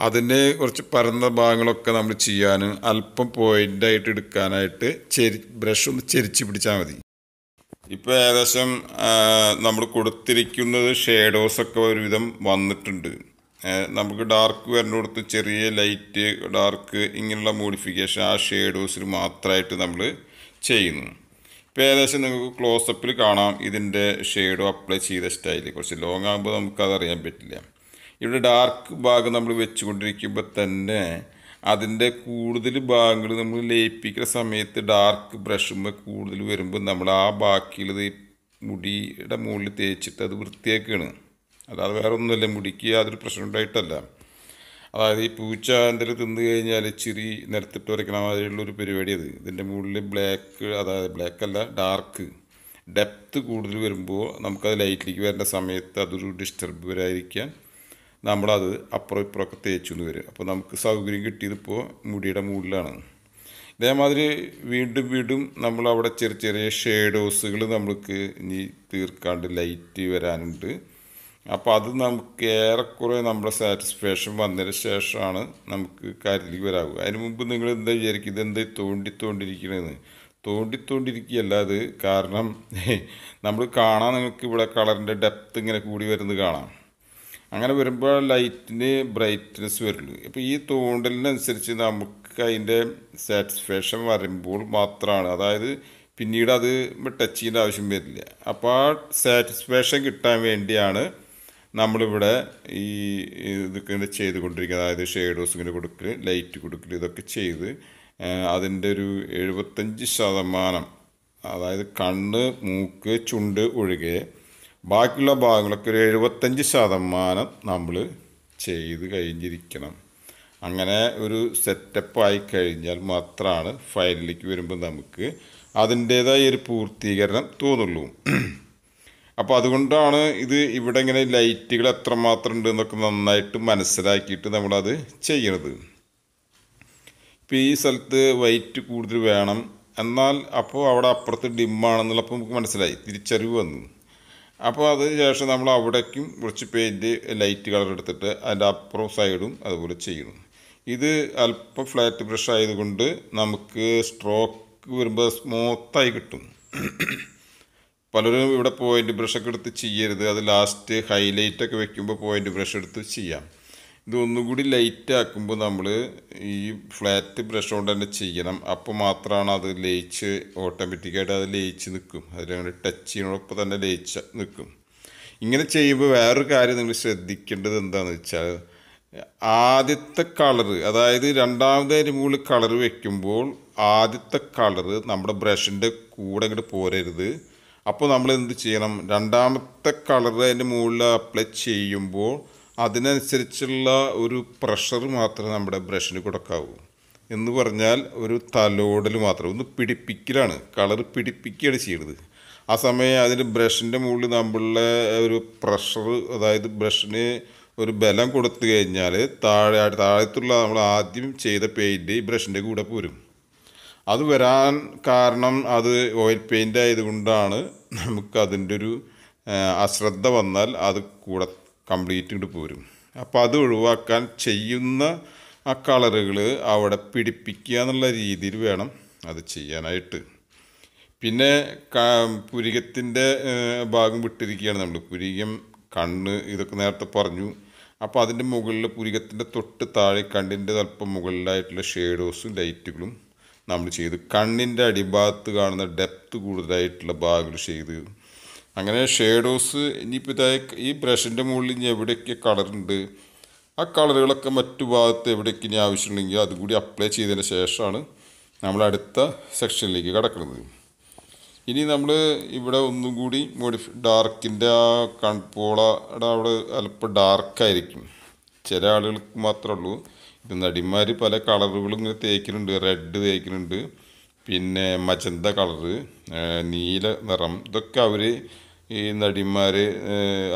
അതിൻ്റെ കുറച്ച് പരന്ന ഭാഗങ്ങളൊക്കെ നമ്മൾ ചെയ്യാനും അല്പം പോയിൻ്റായിട്ട് എടുക്കാനായിട്ട് ചെരി ബ്രഷ് ഒന്ന് ചെരിച്ച് പിടിച്ചാൽ മതി ഇപ്പോൾ ഏകദേശം നമ്മൾ കൊടുത്തിരിക്കുന്നത് ഷേഡോസൊക്കെ ഒരുവിധം വന്നിട്ടുണ്ട് നമുക്ക് ഡാർക്ക് കൊടുത്ത് ചെറിയ ലൈറ്റ് ഡാർക്ക് ഇങ്ങനെയുള്ള മോഡിഫിക്കേഷൻ ആ ഷേഡോസിന് മാത്രമായിട്ട് നമ്മൾ ചെയ്യുന്നു ഇപ്പോൾ ഏകദേശം നിങ്ങൾക്ക് ക്ലോസപ്പിൽ കാണാം ഇതിൻ്റെ ഷെയ്ഡോ അപ്ലൈ ചെയ്ത സ്റ്റൈല് കുറച്ച് ലോങ് ആകുമ്പോൾ അതറിയാൻ പറ്റില്ല ഇവിടെ ഡാർക്ക് ഭാഗം നമ്മൾ വെച്ചുകൊണ്ടിരിക്കുമ്പോൾ തന്നെ അതിൻ്റെ കൂടുതൽ ഭാഗങ്ങൾ നമ്മൾ ലയിപ്പിക്കുന്ന സമയത്ത് ഡാർക്ക് ബ്രഷുമ്മ കൂടുതൽ വരുമ്പോൾ നമ്മൾ ആ ബാക്കിയുള്ളത് മുടിയുടെ മുകളിൽ തേച്ചിട്ട് അത് വൃത്തിയാക്കുകയാണ് അല്ലാതെ വേറെ ഒന്നുമല്ല മുടിക്ക് യാതൊരു പ്രശ്നം ഉണ്ടായിട്ടല്ല അതായത് ഈ പൂച്ച എന്തെങ്കിലും തിന്നു കഴിഞ്ഞാൽ ചിരി നിരത്തിട്ട് വരയ്ക്കണ ഒരു പരിപാടി അത് ഇതിൻ്റെ മുകളിൽ ബ്ലാക്ക് അതായത് ബ്ലാക്ക് അല്ല ഡാർക്ക് ഡെപ്ത്ത് കൂടുതൽ വരുമ്പോൾ നമുക്കത് ലൈറ്റിലേക്ക് വരേണ്ട സമയത്ത് അതൊരു ഡിസ്റ്റർബ് വരായിരിക്കാൻ നമ്മളത് അപ്പുറം ഇപ്പുറമൊക്കെ തേച്ചു എന്ന് വരും അപ്പോൾ നമുക്ക് സൗകര്യം കിട്ടിയതിപ്പോൾ മുടിയുടെ മുകളിലാണ് ഇതേമാതിരി വീണ്ടും വീണ്ടും നമ്മൾ അവിടെ ചെറിയ ചെറിയ ഷേഡോസുകൾ നമ്മൾക്ക് ഇനി തീർക്കാണ്ട് ലൈറ്റ് വരാനുണ്ട് അപ്പോൾ അത് നമുക്ക് ഏറെക്കുറെ നമ്മുടെ സാറ്റിസ്ഫാക്ഷൻ വന്നതിന് ശേഷമാണ് നമുക്ക് കാര്യത്തിലേക്ക് വരാവുക അതിന് മുമ്പ് നിങ്ങൾ എന്താ വിചാരിക്കും ഇതെന്താ തോണ്ടി തോണ്ടിരിക്കണമെന്ന് തോണ്ടിത്തോണ്ടിരിക്കുകയല്ല അത് കാരണം നമ്മൾ കാണാൻ നിങ്ങൾക്ക് ഇവിടെ കളറിൻ്റെ ഡെപ്ത് ഇങ്ങനെ കൂടി വരുന്നത് കാണാം അങ്ങനെ വരുമ്പോൾ ലൈറ്റിന് ബ്രൈറ്റ്നെസ് വരുള്ളൂ അപ്പോൾ ഈ തോണ്ടലിനനുസരിച്ച് നമുക്ക് അതിൻ്റെ സാറ്റിസ്ഫാക്ഷൻ വരുമ്പോൾ മാത്രമാണ് അതായത് പിന്നീട് അത് ടച്ച് ചെയ്യേണ്ട ആവശ്യം വരില്ല അപ്പോൾ ആ സാറ്റിസ്ഫാക്ഷൻ കിട്ടാൻ വേണ്ടിയാണ് നമ്മളിവിടെ ഈ ഇതൊക്കെ ചെയ്തുകൊണ്ടിരിക്കുക അതായത് ഷെയ്ഡോസിങ്ങനെ കൊടുക്കൽ ലൈറ്റ് കൊടുക്കൽ ഇതൊക്കെ ചെയ്ത് അതിൻ്റെ ഒരു എഴുപത്തഞ്ച് ശതമാനം അതായത് കണ്ണ് മൂക്ക് ചുണ്ട് ഒഴികെ ബാക്കിയുള്ള ഭാഗങ്ങളൊക്കെ ഒരു എഴുപത്തഞ്ച് ശതമാനം നമ്മൾ ചെയ്ത് കഴിഞ്ഞിരിക്കണം അങ്ങനെ ഒരു സെറ്റപ്പ് ആയി കഴിഞ്ഞാൽ മാത്രമാണ് ഫൈനലിലേക്ക് വരുമ്പോൾ നമുക്ക് അതിൻ്റേതായ ഒരു പൂർത്തീകരണം തോന്നുള്ളൂ അപ്പോൾ അതുകൊണ്ടാണ് ഇത് ഇവിടെ ഇങ്ങനെ ലൈറ്റുകൾ എത്രമാത്രം ഉണ്ട് എന്നൊക്കെ നന്നായിട്ട് മനസ്സിലാക്കിയിട്ട് നമ്മളത് ചെയ്യണത് ഇപ്പോൾ ഈ സ്ഥലത്ത് വൈറ്റ് കൂടുതൽ വേണം എന്നാൽ അപ്പോൾ അവിടെ അപ്പുറത്ത് ഡിമ്മാണെന്നുള്ള അപ്പോൾ നമുക്ക് മനസ്സിലായി തിരിച്ചറിവ് വന്നു അപ്പോൾ അതിന് ശേഷം നമ്മൾ അവിടേക്കും കുറച്ച് പെയിൻറ്റ് ലൈറ്റ് കളർ എടുത്തിട്ട് അതിൻ്റെ അപ്പുറം സൈഡും അതുപോലെ ചെയ്യണം ഇത് അല്പം ഫ്ലാറ്റ് ബ്രഷ് ആയതുകൊണ്ട് നമുക്ക് സ്ട്രോക്ക് വരുമ്പോൾ സ്മൂത്തായി കിട്ടും പലരും ഇവിടെ പോയിൻ്റ് ബ്രഷൊക്കെ എടുത്ത് ചെയ്യരുത് അത് ലാസ്റ്റ് ഹൈലൈറ്റ് ഒക്കെ വെക്കുമ്പോൾ പോയിൻ്റ് ബ്രഷ് എടുത്ത് ചെയ്യാം ഇത് ഒന്നുകൂടി ലൈറ്റ് ആക്കുമ്പോൾ നമ്മൾ ഈ ഫ്ലാറ്റ് ബ്രഷ് കൊണ്ട് തന്നെ ചെയ്യണം അപ്പോൾ മാത്രമാണ് അത് ലയിച്ച് ഓട്ടോമാറ്റിക്കായിട്ട് അത് ലയിച്ച് നിൽക്കും അതിലങ്ങനെ ടച്ച് ചെയ്യുന്നതോടൊപ്പം തന്നെ ലയിച്ച് നിൽക്കും ഇങ്ങനെ ചെയ്യുമ്പോൾ വേറൊരു കാര്യം നിങ്ങൾ ശ്രദ്ധിക്കേണ്ടത് എന്താണെന്ന് വെച്ചാൽ ആദ്യത്തെ കളറ് അതായത് രണ്ടാമത് മുകളിൽ കളർ വെക്കുമ്പോൾ ആദ്യത്തെ കളറ് നമ്മുടെ ബ്രഷിൻ്റെ കൂടെ ഇങ്ങോട്ട് പോരരുത് അപ്പോൾ നമ്മൾ എന്ത് ചെയ്യണം രണ്ടാമത്തെ കളർ അതിൻ്റെ മുകളിൽ അപ്ലൈ ചെയ്യുമ്പോൾ അതിനനുസരിച്ചുള്ള ഒരു പ്രഷർ മാത്രമേ നമ്മുടെ ബ്രഷിന് കൊടുക്കാവൂ എന്ന് പറഞ്ഞാൽ ഒരു തലോടൽ മാത്രം ഒന്ന് പിടിപ്പിക്കലാണ് കളർ പിടിപ്പിക്കുകയാണ് ചെയ്യുന്നത് ആ സമയം അതിന് ബ്രഷിൻ്റെ മുകളിൽ നമ്മളുടെ ഒരു പ്രഷർ അതായത് ബ്രഷിന് ഒരു ബലം കൊടുത്തു കഴിഞ്ഞാൽ താഴെ താഴത്തുള്ള നമ്മൾ ആദ്യം ചെയ്ത പെയിൻറ്റ് ഈ ബ്രഷിൻ്റെ കൂടെ പോരും അത് വരാൻ കാരണം അത് ഓയിൽ പെയിൻ്റ് ആയതുകൊണ്ടാണ് നമുക്കതിൻ്റെ ഒരു അശ്രദ്ധ വന്നാൽ അത് കൂടെ കംപ്ലീറ്റ് ഇട്ട് പോരും അപ്പോൾ അത് ഒഴിവാക്കാൻ ചെയ്യുന്ന ആ കളറുകൾ അവിടെ പിടിപ്പിക്കുക എന്നുള്ള രീതിയിൽ വേണം അത് ചെയ്യാനായിട്ട് പിന്നെ പുരികത്തിൻ്റെ ഭാഗം വിട്ടിരിക്കുകയാണ് നമ്മൾ പുരികം കണ്ണ് ഇതൊക്കെ നേരത്തെ പറഞ്ഞു അപ്പോൾ അതിൻ്റെ മുകളിൽ പുരികത്തിൻ്റെ തൊട്ട് താഴെ കണ്ണിൻ്റെ അല്പം മുകളിലായിട്ടുള്ള ഷേഡോസും ലൈറ്റുകളും നമ്മൾ ചെയ്ത് കണ്ണിൻ്റെ അടിഭാഗത്ത് കാണുന്ന ഡെപ്ത് കൂടുതലായിട്ടുള്ള ഭാഗങ്ങൾ ചെയ്ത് അങ്ങനെ ഷേഡോസ് ഇനിയിപ്പോൾ ഇതായ ഈ ബ്രഷിൻ്റെ മുകളിൽ ഇനി എവിടെയൊക്കെ കളറുണ്ട് ആ കളറുകളൊക്കെ മറ്റു ഭാഗത്ത് എവിടെയൊക്കെ ഇനി ആവശ്യമുണ്ടെങ്കിൽ അതുകൂടി അപ്ലൈ ചെയ്തതിന് ശേഷമാണ് നമ്മൾ അടുത്ത സെക്ഷനിലേക്ക് കിടക്കുന്നത് ഇനി നമ്മൾ ഇവിടെ ഒന്നും കൂടി മോഡിഫൈ ഡാർക്കിൻ്റെ ആ കൺപോളയുടെ അവിടെ അല്പം ഡാർക്കായിരിക്കും ചില ആളുകൾക്ക് മാത്രമേ ഉള്ളൂ നടിമാർ പല കളറുകളും ഇങ്ങനെ തേക്കുന്നുണ്ട് റെഡ് തേക്കുന്നുണ്ട് പിന്നെ മജന്ത കളറ് നീല നിറം ഇതൊക്കെ അവർ ഈ നടിമാർ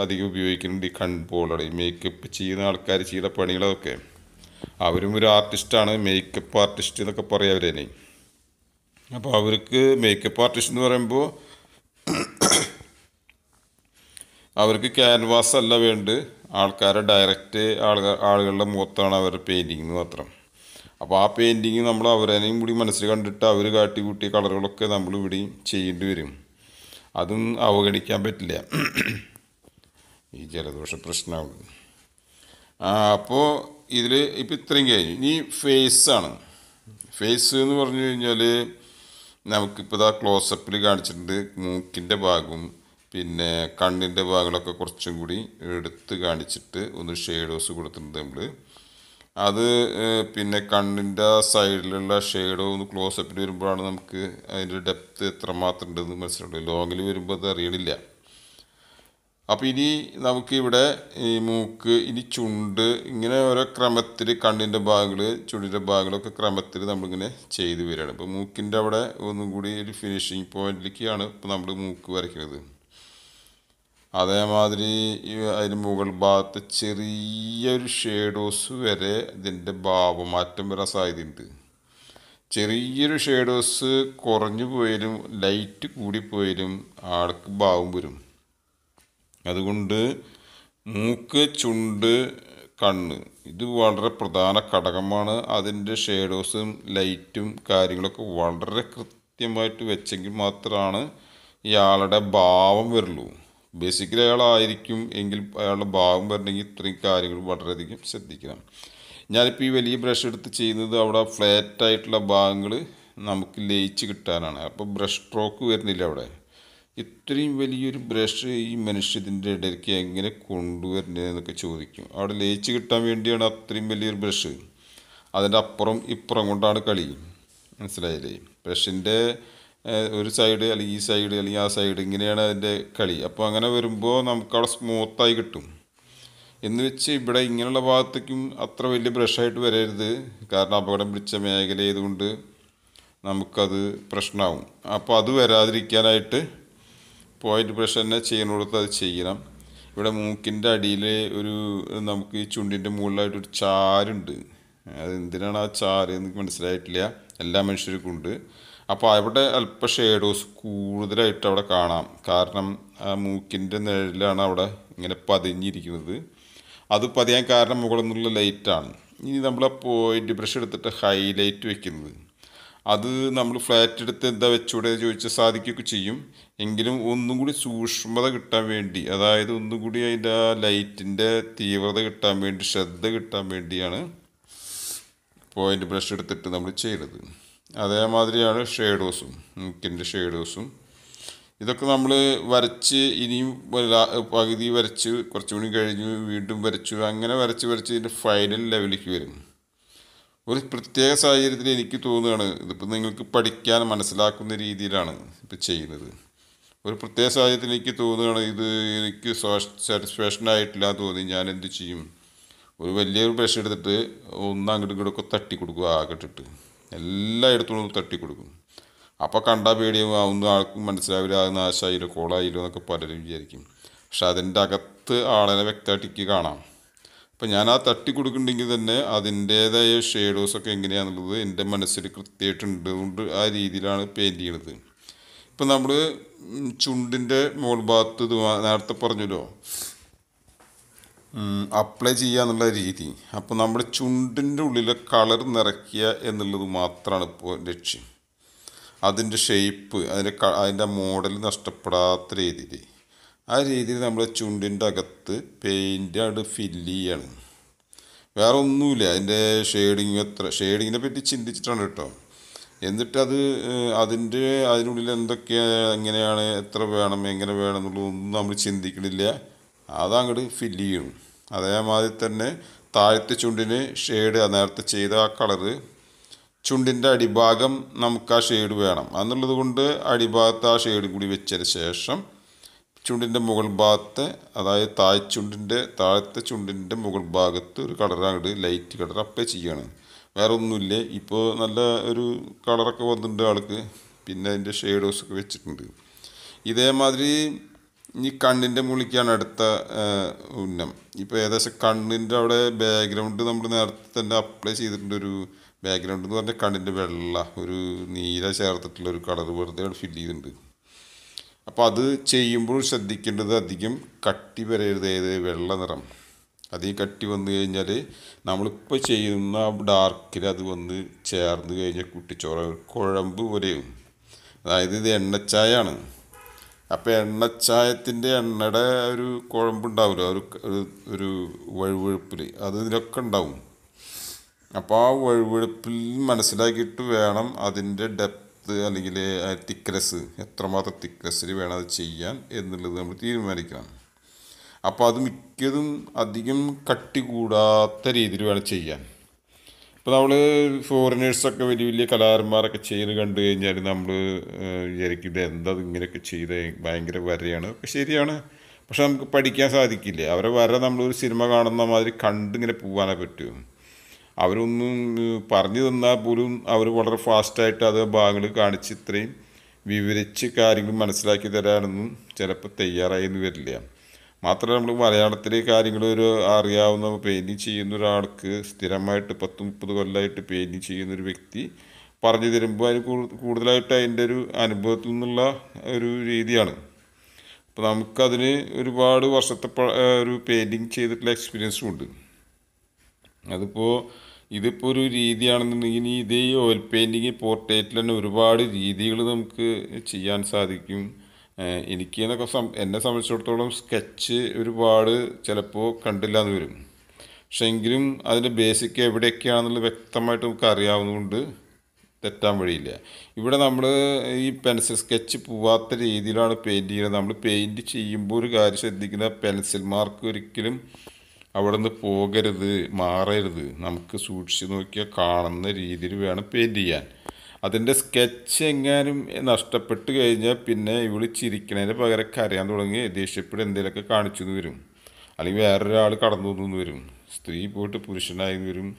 അധികം ഉപയോഗിക്കുന്നുണ്ട് ഈ ഈ മേക്കപ്പ് ചെയ്യുന്ന ആൾക്കാർ ചെയ്ത പണികളൊക്കെ അവരും ഒരു ആർട്ടിസ്റ്റാണ് മേക്കപ്പ് ആർട്ടിസ്റ്റ് എന്നൊക്കെ പറയാം അവരതിനെ അപ്പോൾ അവർക്ക് മേക്കപ്പ് ആർട്ടിസ്റ്റ് എന്ന് പറയുമ്പോൾ അവർക്ക് ക്യാൻവാസ് അല്ല വേണ്ടത് ആൾക്കാരെ ഡയറക്റ്റ് ആൾ ആളുകളുടെ മുഖത്താണ് അവരുടെ പെയിൻറ്റിങ് മാത്രം അപ്പോൾ ആ പെയിൻറ്റിങ് നമ്മൾ അവരേനെയും കൂടി മനസ്സിൽ കണ്ടിട്ട് അവർ കാട്ടി കൂട്ടിയ കളറുകളൊക്കെ നമ്മൾ ഇവിടെ ചെയ്യേണ്ടി വരും അതും അവഗണിക്കാൻ പറ്റില്ല ഈ ജലദോഷ പ്രശ്നമാണ് അപ്പോൾ ഇതിൽ ഇപ്പോൾ ഇത്രയും കഴിഞ്ഞു ഇനി ഫേസാണ് ഫേസ് എന്ന് പറഞ്ഞു കഴിഞ്ഞാൽ നമുക്കിപ്പോൾ ഇതാ ക്ലോസപ്പിൽ കാണിച്ചിട്ടുണ്ട് മൂക്കിൻ്റെ ഭാഗവും പിന്നെ കണ്ണിൻ്റെ ഭാഗങ്ങളൊക്കെ കുറച്ചും കൂടി എടുത്ത് കാണിച്ചിട്ട് ഒന്ന് ഷെയ്ഡോസ് കൊടുത്തിട്ടുണ്ട് നമ്മൾ അത് പിന്നെ കണ്ണിൻ്റെ സൈഡിലുള്ള ഷെയ്ഡോ ഒന്ന് ക്ലോസപ്പിൽ വരുമ്പോഴാണ് നമുക്ക് അതിൻ്റെ ഡെപ്ത് എത്രമാത്രം ഉണ്ടെന്ന് മനസ്സിലുണ്ട് ലോങ്ങിൽ വരുമ്പോൾ അത് അറിയണില്ല അപ്പോൾ ഇനി നമുക്കിവിടെ ഈ മൂക്ക് ഇനി ചുണ്ട് ഇങ്ങനെ ഓരോ ക്രമത്തിൽ കണ്ണിൻ്റെ ഭാഗങ്ങൾ ചുണ്ടിൻ്റെ ഭാഗങ്ങളൊക്കെ ക്രമത്തിൽ നമ്മളിങ്ങനെ ചെയ്തു വരികയാണ് ഇപ്പോൾ മൂക്കിൻ്റെ അവിടെ ഒന്നും കൂടി ഒരു ഫിനിഷിങ് പോയിന്റിലേക്കാണ് ഇപ്പോൾ നമ്മൾ മൂക്ക് വരയ്ക്കുന്നത് അതേമാതിരി അതിന് മുകൾ ഭാഗത്ത് ചെറിയൊരു ഷേഡോസ് വരെ ഇതിൻ്റെ ഭാവമാറ്റം വരാൻ സാധ്യതയുണ്ട് ചെറിയൊരു ഷേഡോസ് കുറഞ്ഞു പോയാലും ലൈറ്റ് കൂടിപ്പോയാലും ആൾക്ക് ഭാവം വരും അതുകൊണ്ട് മൂക്ക് ചുണ്ട് കണ്ണ് ഇത് വളരെ പ്രധാന ഘടകമാണ് അതിൻ്റെ ഷേഡോസും ലൈറ്റും കാര്യങ്ങളൊക്കെ വളരെ കൃത്യമായിട്ട് വെച്ചെങ്കിൽ മാത്രമാണ് ഇയാളുടെ ഭാവം വരുള്ളൂ ബേസിക്കലി അയാളായിരിക്കും എങ്കിൽ അയാളുടെ ഭാവം വരണമെങ്കിൽ ഇത്രയും കാര്യങ്ങൾ വളരെയധികം ശ്രദ്ധിക്കണം ഞാനിപ്പോൾ ഈ വലിയ ബ്രഷ് എടുത്ത് ചെയ്യുന്നത് അവിടെ ഫ്ലാറ്റ് ആയിട്ടുള്ള ഭാഗങ്ങൾ നമുക്ക് ലയിച്ച് കിട്ടാനാണ് അപ്പോൾ ബ്രഷ് സ്ട്രോക്ക് വരുന്നില്ല അവിടെ ഇത്രയും വലിയൊരു ബ്രഷ് ഈ മനുഷ്യത്തിൻ്റെ ഇടയ്ക്ക് എങ്ങനെ കൊണ്ടുവരുന്നതെന്നൊക്കെ ചോദിക്കും അവിടെ ലയിച്ച് കിട്ടാൻ വേണ്ടിയാണ് അത്രയും വലിയൊരു ബ്രഷ് അതിൻ്റെ അപ്പുറം ഇപ്പുറം കൊണ്ടാണ് കളി മനസ്സിലായില്ലേ ബ്രഷിൻ്റെ ഒരു സൈഡ് അല്ലെങ്കിൽ ഈ സൈഡ് അല്ലെങ്കിൽ ആ സൈഡ് ഇങ്ങനെയാണ് അതിൻ്റെ കളി അപ്പോൾ അങ്ങനെ വരുമ്പോൾ നമുക്കവിടെ സ്മൂത്തായി കിട്ടും എന്ന് വെച്ച് ഇവിടെ ഇങ്ങനെയുള്ള ഭാഗത്തേക്കും അത്ര വലിയ ബ്രഷായിട്ട് വരരുത് കാരണം അപകടം പിടിച്ച മേഖലയായതുകൊണ്ട് നമുക്കത് പ്രശ്നമാവും അപ്പോൾ അത് വരാതിരിക്കാനായിട്ട് പോയിൻറ്റ് ബ്രഷ് തന്നെ ചെയ്യുന്നിടത്ത് അത് ചെയ്യണം ഇവിടെ മൂക്കിൻ്റെ അടിയിൽ ഒരു നമുക്ക് ഈ ചുണ്ടിൻ്റെ മുകളിലായിട്ടൊരു ചാരുണ്ട് അത് എന്തിനാണ് ആ ചാര് എന്ന് മനസ്സിലായിട്ടില്ല എല്ലാ മനുഷ്യർക്കും ഉണ്ട് അപ്പോൾ അവിടെ അല്പ ഷേഡോസ് കൂടുതലായിട്ട് അവിടെ കാണാം കാരണം ആ മൂക്കിൻ്റെ നിഴലാണ് അവിടെ ഇങ്ങനെ പതിഞ്ഞിരിക്കുന്നത് അത് പതിയാൻ കാരണം മുകളിൽ നിന്നുള്ള ലൈറ്റാണ് ഇനി നമ്മൾ ആ പോയിൻ്റ് ബ്രഷ് എടുത്തിട്ട് ഹൈലൈറ്റ് വെക്കുന്നത് അത് നമ്മൾ ഫ്ലാറ്റ് എടുത്ത് എന്താ വെച്ചൂടെ ചോദിച്ചാൽ സാധിക്കുകയൊക്കെ ചെയ്യും എങ്കിലും ഒന്നും കൂടി സൂക്ഷ്മത കിട്ടാൻ വേണ്ടി അതായത് ഒന്നും കൂടി അതിൻ്റെ ആ ലൈറ്റിൻ്റെ തീവ്രത കിട്ടാൻ വേണ്ടി ശ്രദ്ധ കിട്ടാൻ വേണ്ടിയാണ് പോയിൻ്റ് ബ്രഷ് എടുത്തിട്ട് നമ്മൾ ചെയ്തത് അതേമാതിരിയാണ് ഷേഡോസും മുക്കിൻ്റെ ഷേഡോസും ഇതൊക്കെ നമ്മൾ വരച്ച് ഇനിയും പകുതി വരച്ച് കൂടി കഴിഞ്ഞു വീണ്ടും വരച്ചു അങ്ങനെ വരച്ച് വരച്ച് ഇതിൻ്റെ ഫൈനൽ ലെവലിലേക്ക് വരും ഒരു പ്രത്യേക സാഹചര്യത്തിൽ എനിക്ക് തോന്നുകയാണ് ഇതിപ്പോൾ നിങ്ങൾക്ക് പഠിക്കാൻ മനസ്സിലാക്കുന്ന രീതിയിലാണ് ഇപ്പോൾ ചെയ്യുന്നത് ഒരു പ്രത്യേക സാഹചര്യത്തിൽ എനിക്ക് തോന്നുകയാണ് ഇത് എനിക്ക് സാറ്റിസ്ഫാക്ഷൻ ആയിട്ടില്ല തോന്നി ഞാൻ എന്ത് ചെയ്യും ഒരു വലിയൊരു ബ്രഷ് എടുത്തിട്ട് ഒന്ന് അങ്ങോട്ടും ഇങ്ങോട്ടൊക്കെ തട്ടി കൊടുക്കുക ആകെട്ടിട്ട് എല്ലായിടത്തോളം കൊടുക്കും അപ്പോൾ കണ്ടാൽ പേടിയാവും അതൊന്നും ആൾക്കും മനസ്സിലാവില്ല അത് നാശമായില്ല കോളായില്ലോ എന്നൊക്കെ പലരും വിചാരിക്കും പക്ഷെ അതിൻ്റെ അകത്ത് ആളിനെ വ്യക്തമായിട്ട് കാണാം അപ്പം ഞാൻ ആ തട്ടി കൊടുക്കുന്നുണ്ടെങ്കിൽ തന്നെ അതിൻ്റേതായ ഷേഡോസൊക്കെ എങ്ങനെയാണെന്നുള്ളത് എൻ്റെ മനസ്സിൽ കൃത്യമായിട്ടുണ്ട് അതുകൊണ്ട് ആ രീതിയിലാണ് പെയിൻറ് ചെയ്യണത് ഇപ്പം നമ്മൾ ചുണ്ടിൻ്റെ മുകൾ ഭാഗത്ത് നേരത്തെ പറഞ്ഞല്ലോ അപ്ലൈ ചെയ്യുക എന്നുള്ള രീതി അപ്പോൾ നമ്മുടെ ചുണ്ടിൻ്റെ ഉള്ളിലെ കളർ നിറയ്ക്കുക എന്നുള്ളത് മാത്രമാണ് ഇപ്പോൾ ലക്ഷ്യം അതിൻ്റെ ഷേപ്പ് അതിൻ്റെ അതിൻ്റെ മോഡൽ നഷ്ടപ്പെടാത്ത രീതിയിൽ ആ രീതിയിൽ നമ്മൾ ചുണ്ടിൻ്റെ അകത്ത് പെയിൻ്റ് അത് ഫില്ല് ചെയ്യണം വേറെ ഒന്നുമില്ല അതിൻ്റെ ഷെയ്ഡിങ് എത്ര ഷെയ്ഡിങ്ങിനെ പറ്റി ചിന്തിച്ചിട്ടാണ് കേട്ടോ എന്നിട്ട് അത് അതിൻ്റെ അതിനുള്ളിൽ എന്തൊക്കെയാണ് എങ്ങനെയാണ് എത്ര വേണം എങ്ങനെ വേണം എന്നുള്ളതൊന്നും നമ്മൾ ചിന്തിക്കണില്ല അതങ്ങോട്ട് ഫില്ല് ചെയ്യും അതേമാതിരി തന്നെ താഴത്തെ ചുണ്ടിന് ഷെയ്ഡ് നേരത്തെ ചെയ്ത ആ കളറ് ചുണ്ടിൻ്റെ അടിഭാഗം നമുക്ക് ആ ഷെയ്ഡ് വേണം എന്നുള്ളത് കൊണ്ട് അടിഭാഗത്ത് ആ ഷെയ്ഡ് കൂടി വെച്ചതിന് ശേഷം ചുണ്ടിൻ്റെ മുകൾ ഭാഗത്ത് അതായത് താഴ് ചുണ്ടിൻ്റെ താഴത്തെ ചുണ്ടിൻ്റെ മുകൾ ഭാഗത്ത് ഒരു കളർ അങ്ങോട്ട് ലൈറ്റ് കളർ അപ്ലൈ ചെയ്യുകയാണ് വേറെ ഒന്നുമില്ല ഇപ്പോൾ നല്ല ഒരു കളറൊക്കെ വന്നിട്ടുണ്ട് ആൾക്ക് പിന്നെ അതിൻ്റെ ഒക്കെ വെച്ചിട്ടുണ്ട് ഇതേമാതിരി ഇനി കണ്ണിൻ്റെ മുകളിലേക്കാണ് അടുത്ത ഉന്നം ഇപ്പോൾ ഏകദേശം കണ്ണിൻ്റെ അവിടെ ബാക്ക്ഗ്രൗണ്ട് നമ്മൾ നേരത്തെ തന്നെ അപ്ലൈ ചെയ്തിട്ടുണ്ട് ഒരു ബാക്ക്ഗ്രൗണ്ട് എന്ന് പറഞ്ഞാൽ കണ്ണിൻ്റെ വെള്ള ഒരു നീല ചേർത്തിട്ടുള്ള ഒരു കളർ വെറുതെ അവിടെ ഫില്ല് ചെയ്തിട്ടുണ്ട് അപ്പോൾ അത് ചെയ്യുമ്പോൾ ശ്രദ്ധിക്കേണ്ടത് അധികം കട്ടി വരരുത് ഏത് വെള്ള നിറം അധികം കട്ടി വന്നു കഴിഞ്ഞാൽ നമ്മളിപ്പോൾ ചെയ്യുന്ന ഡാർക്കിൽ അത് വന്ന് ചേർന്ന് കഴിഞ്ഞാൽ കുട്ടിച്ചോറ കുഴമ്പ് പോലെയും അതായത് ഇത് എണ്ണച്ചായാണ് അപ്പോൾ എണ്ണച്ചായത്തിൻ്റെ എണ്ണയുടെ ഒരു കുഴമ്പുണ്ടാവില്ല ഒരു ഒരു വഴുവഴുപ്പിൽ അത് ഇതിലൊക്കെ ഉണ്ടാവും അപ്പോൾ ആ വഴുവഴുപ്പിൽ മനസ്സിലാക്കിയിട്ട് വേണം അതിൻ്റെ ഡെപ്ത് അല്ലെങ്കിൽ തിക്നെസ് എത്രമാത്രം തിക്നെസ്സിൽ വേണം അത് ചെയ്യാൻ എന്നുള്ളത് നമ്മൾ തീരുമാനിക്കണം അപ്പോൾ അത് മിക്കതും അധികം കട്ടി കൂടാത്ത രീതിയിൽ വേണം ചെയ്യാൻ ഇപ്പോൾ നമ്മൾ ഫോറിനേഴ്സൊക്കെ വലിയ വലിയ കലാകാരന്മാരൊക്കെ ചെയ്ത് കണ്ടു കഴിഞ്ഞാൽ നമ്മൾ വിചാരിക്കും ഇത് എന്താ ഇങ്ങനെയൊക്കെ ചെയ്ത് ഭയങ്കര വരയാണ് ഒക്കെ ശരിയാണ് പക്ഷെ നമുക്ക് പഠിക്കാൻ സാധിക്കില്ല അവരെ വര നമ്മളൊരു സിനിമ കാണുന്ന മാതിരി കണ്ടിങ്ങനെ പോകാനേ പറ്റും അവരൊന്നും പറഞ്ഞു തന്നാൽ പോലും അവർ വളരെ ഫാസ്റ്റായിട്ട് അത് ഭാഗങ്ങൾ കാണിച്ച് ഇത്രയും വിവരിച്ച് കാര്യങ്ങൾ മനസ്സിലാക്കി തരാനൊന്നും ചിലപ്പോൾ തയ്യാറായി എന്ന് വരില്ല മാത്രമല്ല നമ്മൾ മലയാളത്തിലെ കാര്യങ്ങൾ ഒരു അറിയാവുന്ന പെയിൻറ്റിങ് ചെയ്യുന്ന ഒരാൾക്ക് സ്ഥിരമായിട്ട് പത്ത് മുപ്പത് കൊല്ലമായിട്ട് പെയിൻറ്റിങ് ചെയ്യുന്ന ഒരു വ്യക്തി പറഞ്ഞു തരുമ്പോൾ അതിന് കൂടുതലായിട്ട് അതിൻ്റെ ഒരു അനുഭവത്തിൽ നിന്നുള്ള ഒരു രീതിയാണ് അപ്പോൾ നമുക്കതിന് ഒരുപാട് വർഷത്തെ ഒരു പെയിൻറ്റിങ് ചെയ്തിട്ടുള്ള എക്സ്പീരിയൻസും ഉണ്ട് അതിപ്പോൾ ഇതിപ്പോൾ ഒരു രീതിയാണെന്നുണ്ടെങ്കിൽ ഇതേ ഓയിൽ പെയിൻറ്റിങ് പോർട്രേറ്റിൽ തന്നെ ഒരുപാട് രീതികൾ നമുക്ക് ചെയ്യാൻ സാധിക്കും എനിക്ക് എന്നൊക്കെ സം എന്നെ സംബന്ധിച്ചിടത്തോളം സ്കെച്ച് ഒരുപാട് ചിലപ്പോൾ കണ്ടില്ലാതെ വരും പക്ഷെ എങ്കിലും അതിൻ്റെ ബേസിക് എവിടെയൊക്കെയാണെന്നുള്ളത് വ്യക്തമായിട്ട് നമുക്ക് അറിയാവുന്നതുകൊണ്ട് തെറ്റാൻ വഴിയില്ല ഇവിടെ നമ്മൾ ഈ പെൻസിൽ സ്കെച്ച് പോവാത്ത രീതിയിലാണ് പെയിൻറ് ചെയ്യുന്നത് നമ്മൾ പെയിൻറ് ചെയ്യുമ്പോൾ ഒരു കാര്യം ശ്രദ്ധിക്കുന്ന പെൻസിൽ മാർക്ക് ഒരിക്കലും അവിടെ നിന്ന് പോകരുത് മാറരുത് നമുക്ക് സൂക്ഷിച്ച് നോക്കിയാൽ കാണുന്ന രീതിയിൽ വേണം പെയിൻറ് ചെയ്യാൻ അതിൻ്റെ സ്കെച്ച് എങ്ങാനും നഷ്ടപ്പെട്ട് കഴിഞ്ഞാൽ പിന്നെ ഇവള് ചിരിക്കണതിന് പകരം കരയാൻ തുടങ്ങി ദേഷ്യപ്പെട്ട് എന്തെങ്കിലുമൊക്കെ കാണിച്ചു എന്ന് വരും അല്ലെങ്കിൽ വേറൊരാൾ കടന്നു തന്നു വരും സ്ത്രീ പോയിട്ട് പുരുഷനായി വരും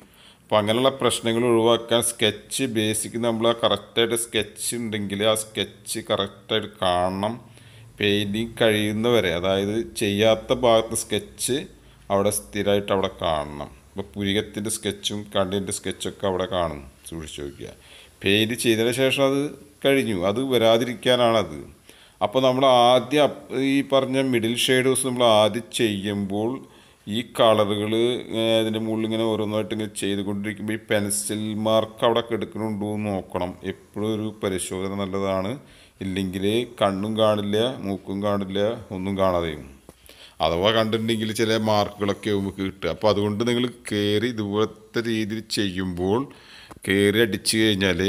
അപ്പോൾ അങ്ങനെയുള്ള പ്രശ്നങ്ങൾ ഒഴിവാക്കാൻ സ്കെച്ച് ബേസിക് നമ്മൾ കറക്റ്റായിട്ട് സ്കെച്ച് ഉണ്ടെങ്കിൽ ആ സ്കെച്ച് കറക്റ്റായിട്ട് കാണണം പെയിൻറ്റിങ് കഴിയുന്നവരെ അതായത് ചെയ്യാത്ത ഭാഗത്ത് സ്കെച്ച് അവിടെ സ്ഥിരമായിട്ട് അവിടെ കാണണം ഇപ്പോൾ പുരികത്തിൻ്റെ സ്കെച്ചും കണ്ണിൻ്റെ സ്കെച്ചൊക്കെ അവിടെ കാണും സൂക്ഷിച്ച് നോക്കിയാൽ പെയിൻറ്റ് ചെയ്തതിന് ശേഷം അത് കഴിഞ്ഞു അത് വരാതിരിക്കാനാണത് അപ്പോൾ നമ്മൾ ആദ്യം ഈ പറഞ്ഞ മിഡിൽ ഷെയ്ഡ് നമ്മൾ ആദ്യം ചെയ്യുമ്പോൾ ഈ കളറുകൾ അതിൻ്റെ മുകളിൽ ഇങ്ങനെ ഓരോന്നായിട്ട് ഇങ്ങനെ ചെയ്തുകൊണ്ടിരിക്കുമ്പോൾ ഈ പെൻസിൽ മാർക്ക് അവിടെ കെടുക്കുന്നുണ്ടോ എന്ന് നോക്കണം എപ്പോഴും ഒരു പരിശോധന നല്ലതാണ് ഇല്ലെങ്കിൽ കണ്ണും കാണില്ല മൂക്കും കാണില്ല ഒന്നും കാണാതെയും അഥവാ കണ്ടിട്ടുണ്ടെങ്കിൽ ചില മാർക്കുകളൊക്കെ നമുക്ക് കിട്ടുക അപ്പോൾ അതുകൊണ്ട് നിങ്ങൾ കയറി ഇതുപോലത്തെ രീതിയിൽ ചെയ്യുമ്പോൾ കയറി അടിച്ചു കഴിഞ്ഞാൽ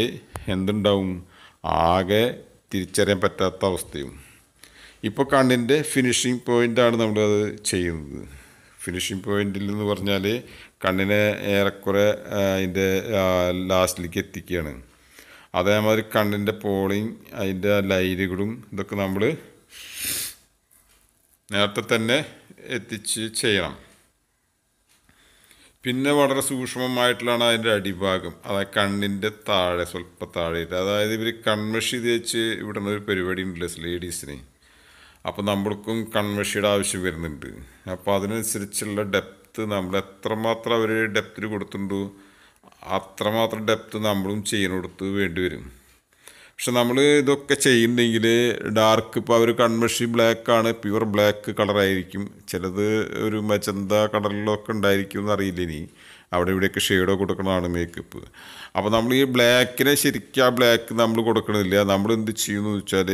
എന്തുണ്ടാവും ആകെ തിരിച്ചറിയാൻ പറ്റാത്ത അവസ്ഥയും ഇപ്പോൾ കണ്ണിൻ്റെ ഫിനിഷിംഗ് പോയിൻ്റാണ് നമ്മളത് ചെയ്യുന്നത് ഫിനിഷിംഗ് പോയിൻ്റിൽ എന്ന് പറഞ്ഞാൽ കണ്ണിനെ ഏറെക്കുറെ അതിൻ്റെ ലാസ്റ്റിലേക്ക് എത്തിക്കുകയാണ് അതേമാതിരി കണ്ണിൻ്റെ പോളിങ് അതിൻ്റെ ലൈനുകളും ഇതൊക്കെ നമ്മൾ നേരത്തെ തന്നെ എത്തിച്ച് ചെയ്യണം പിന്നെ വളരെ സൂക്ഷ്മമായിട്ടുള്ളതാണ് അതിൻ്റെ അടിഭാഗം അതായത് കണ്ണിൻ്റെ താഴെ സ്വല്പ താഴെയിട്ട് അതായത് ഇവർ കൺമഷി തേച്ച് ഇവിടുന്ന് ഒരു പരിപാടി ഉണ്ടല്ലോ ലേഡീസിന് അപ്പോൾ നമ്മൾക്കും കൺമഷിയുടെ ആവശ്യം വരുന്നുണ്ട് അപ്പോൾ അതിനനുസരിച്ചുള്ള ഡെപ്ത്ത് നമ്മൾ എത്രമാത്രം അവർ ഡെപ്തിൽ കൊടുത്തിട്ടുണ്ടോ അത്രമാത്രം ഡെപ്ത്ത് നമ്മളും ചെയ്യാൻ കൊടുത്ത് വേണ്ടി വരും പക്ഷെ നമ്മൾ ഇതൊക്കെ ചെയ്യുന്നുണ്ടെങ്കിൽ ഡാർക്ക് ഇപ്പോൾ അവർ കൺമഷി ബ്ലാക്കാണ് പ്യുവർ ബ്ലാക്ക് കളറായിരിക്കും ചിലത് ഒരു മെച്ചന്ത കളറിലൊക്കെ ഉണ്ടായിരിക്കും എന്നറിയില്ല ഇനി അവിടെ ഇവിടെയൊക്കെ ഷെയ്ഡോ കൊടുക്കണതാണ് മേക്കപ്പ് അപ്പോൾ നമ്മൾ ഈ ബ്ലാക്കിനെ ശരിക്കും ആ ബ്ലാക്ക് നമ്മൾ കൊടുക്കണില്ല നമ്മൾ എന്ത് ചെയ്യുമെന്ന് വെച്ചാൽ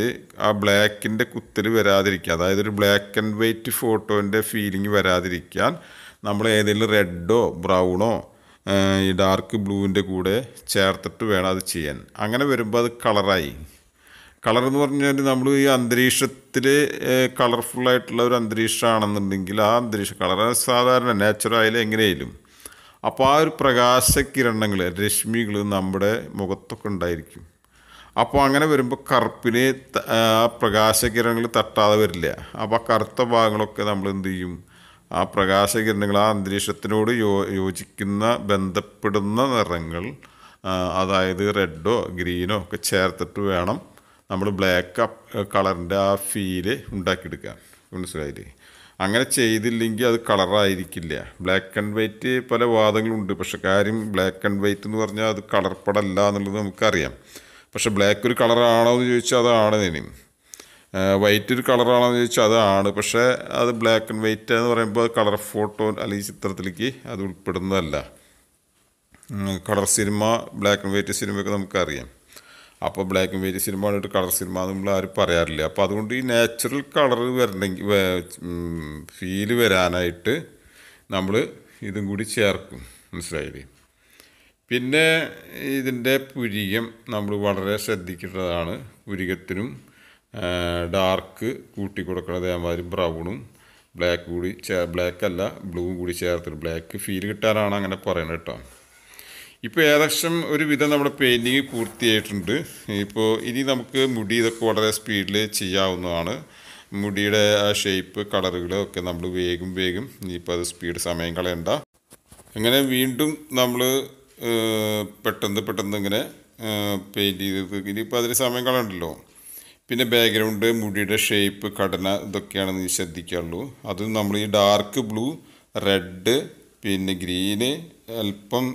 ആ ബ്ലാക്കിൻ്റെ കുത്തൽ വരാതിരിക്കുക അതായത് ഒരു ബ്ലാക്ക് ആൻഡ് വൈറ്റ് ഫോട്ടോൻ്റെ ഫീലിംഗ് വരാതിരിക്കാൻ നമ്മൾ ഏതെങ്കിലും റെഡോ ബ്രൗണോ ഈ ഡാർക്ക് ബ്ലൂവിൻ്റെ കൂടെ ചേർത്തിട്ട് വേണം അത് ചെയ്യാൻ അങ്ങനെ വരുമ്പോൾ അത് കളറായി കളർ എന്ന് പറഞ്ഞാൽ നമ്മൾ ഈ അന്തരീക്ഷത്തിൽ കളർഫുള്ളായിട്ടുള്ള ഒരു അന്തരീക്ഷമാണെന്നുണ്ടെങ്കിൽ ആ അന്തരീക്ഷ കളർ സാധാരണ നാച്ചുറൽ എങ്ങനെയായാലും അപ്പോൾ ആ ഒരു പ്രകാശകിരണങ്ങൾ രശ്മികൾ നമ്മുടെ മുഖത്തൊക്കെ ഉണ്ടായിരിക്കും അപ്പോൾ അങ്ങനെ വരുമ്പോൾ കറുപ്പിന് പ്രകാശകിരണങ്ങൾ തട്ടാതെ വരില്ല അപ്പോൾ ആ കറുത്ത ഭാഗങ്ങളൊക്കെ നമ്മൾ എന്ത് ചെയ്യും ആ പ്രകാശകിരണങ്ങൾ ആ അന്തരീക്ഷത്തിനോട് യോ യോജിക്കുന്ന ബന്ധപ്പെടുന്ന നിറങ്ങൾ അതായത് റെഡോ ഗ്രീനോ ഒക്കെ ചേർത്തിട്ട് വേണം നമ്മൾ ബ്ലാക്ക് കളറിൻ്റെ ആ ഫീല് ഉണ്ടാക്കിയെടുക്കാൻ മനസ്സിലായില്ലേ അങ്ങനെ ചെയ്തില്ലെങ്കിൽ അത് കളറായിരിക്കില്ല ബ്ലാക്ക് ആൻഡ് വൈറ്റ് പല വാദങ്ങളുണ്ട് പക്ഷെ കാര്യം ബ്ലാക്ക് ആൻഡ് വൈറ്റ് എന്ന് പറഞ്ഞാൽ അത് കളർപ്പടല്ല എന്നുള്ളത് നമുക്കറിയാം പക്ഷെ ബ്ലാക്ക് ഒരു കളറാണോ എന്ന് ചോദിച്ചാൽ അതാണ് ഇനിയും വൈറ്റ് ഒരു കളറാണോ എന്ന് ചോദിച്ചാൽ അതാണ് പക്ഷേ അത് ബ്ലാക്ക് ആൻഡ് വൈറ്റ് എന്ന് പറയുമ്പോൾ കളർ ഫോട്ടോ അല്ലെങ്കിൽ ചിത്രത്തിലേക്ക് അത് ഉൾപ്പെടുന്നതല്ല colour cinema black and white സിനിമയൊക്കെ നമുക്കറിയാം അപ്പോൾ ബ്ലാക്ക് ആൻഡ് വൈറ്റ് സിനിമ കണ്ടിട്ട് കളർ സിനിമ നമ്മൾ ആരും പറയാറില്ല അപ്പോൾ അതുകൊണ്ട് ഈ നാച്ചുറൽ കളർ വരണമെങ്കിൽ ഫീല് വരാനായിട്ട് നമ്മൾ ഇതും കൂടി ചേർക്കും മനസ്സിലായില്ലേ പിന്നെ ഇതിൻ്റെ പുരികം നമ്മൾ വളരെ ശ്രദ്ധിക്കേണ്ടതാണ് പുരികത്തിനും ഡാർക്ക് കൂട്ടി കൊടുക്കണത് അതേമാതിരി ബ്രൗണും ബ്ലാക്ക് കൂടി ചേ ബ്ലാക്ക് അല്ല ബ്ലൂ കൂടി ചേർത്തിട്ട് ബ്ലാക്ക് ഫീൽ കിട്ടാനാണ് അങ്ങനെ പറയുന്നത് കേട്ടോ ഇപ്പോൾ ഏകദേശം ഒരു വിധം നമ്മുടെ പെയിൻറ്റിങ് പൂർത്തിയായിട്ടുണ്ട് ഇപ്പോൾ ഇനി നമുക്ക് മുടി ഇതൊക്കെ വളരെ സ്പീഡിൽ ചെയ്യാവുന്നതാണ് മുടിയുടെ ആ ഷേപ്പ് കളറുകളൊക്കെ നമ്മൾ വേഗം വേഗം ഇനിയിപ്പോൾ അത് സ്പീഡ് സമയം കളയണ്ട അങ്ങനെ വീണ്ടും നമ്മൾ പെട്ടെന്ന് പെട്ടെന്ന് ഇങ്ങനെ പെയിൻറ്റ് ചെയ്ത് ഇനിയിപ്പോൾ അതിന് സമയം കളയണ്ടല്ലോ പിന്നെ ബാക്ക്ഗ്രൗണ്ട് മുടിയുടെ ഷേപ്പ് ഘടന ഇതൊക്കെയാണ് നീ ശ്രദ്ധിക്കാറുള്ളൂ അത് നമ്മൾ ഈ ഡാർക്ക് ബ്ലൂ റെഡ് പിന്നെ ഗ്രീന് അല്പം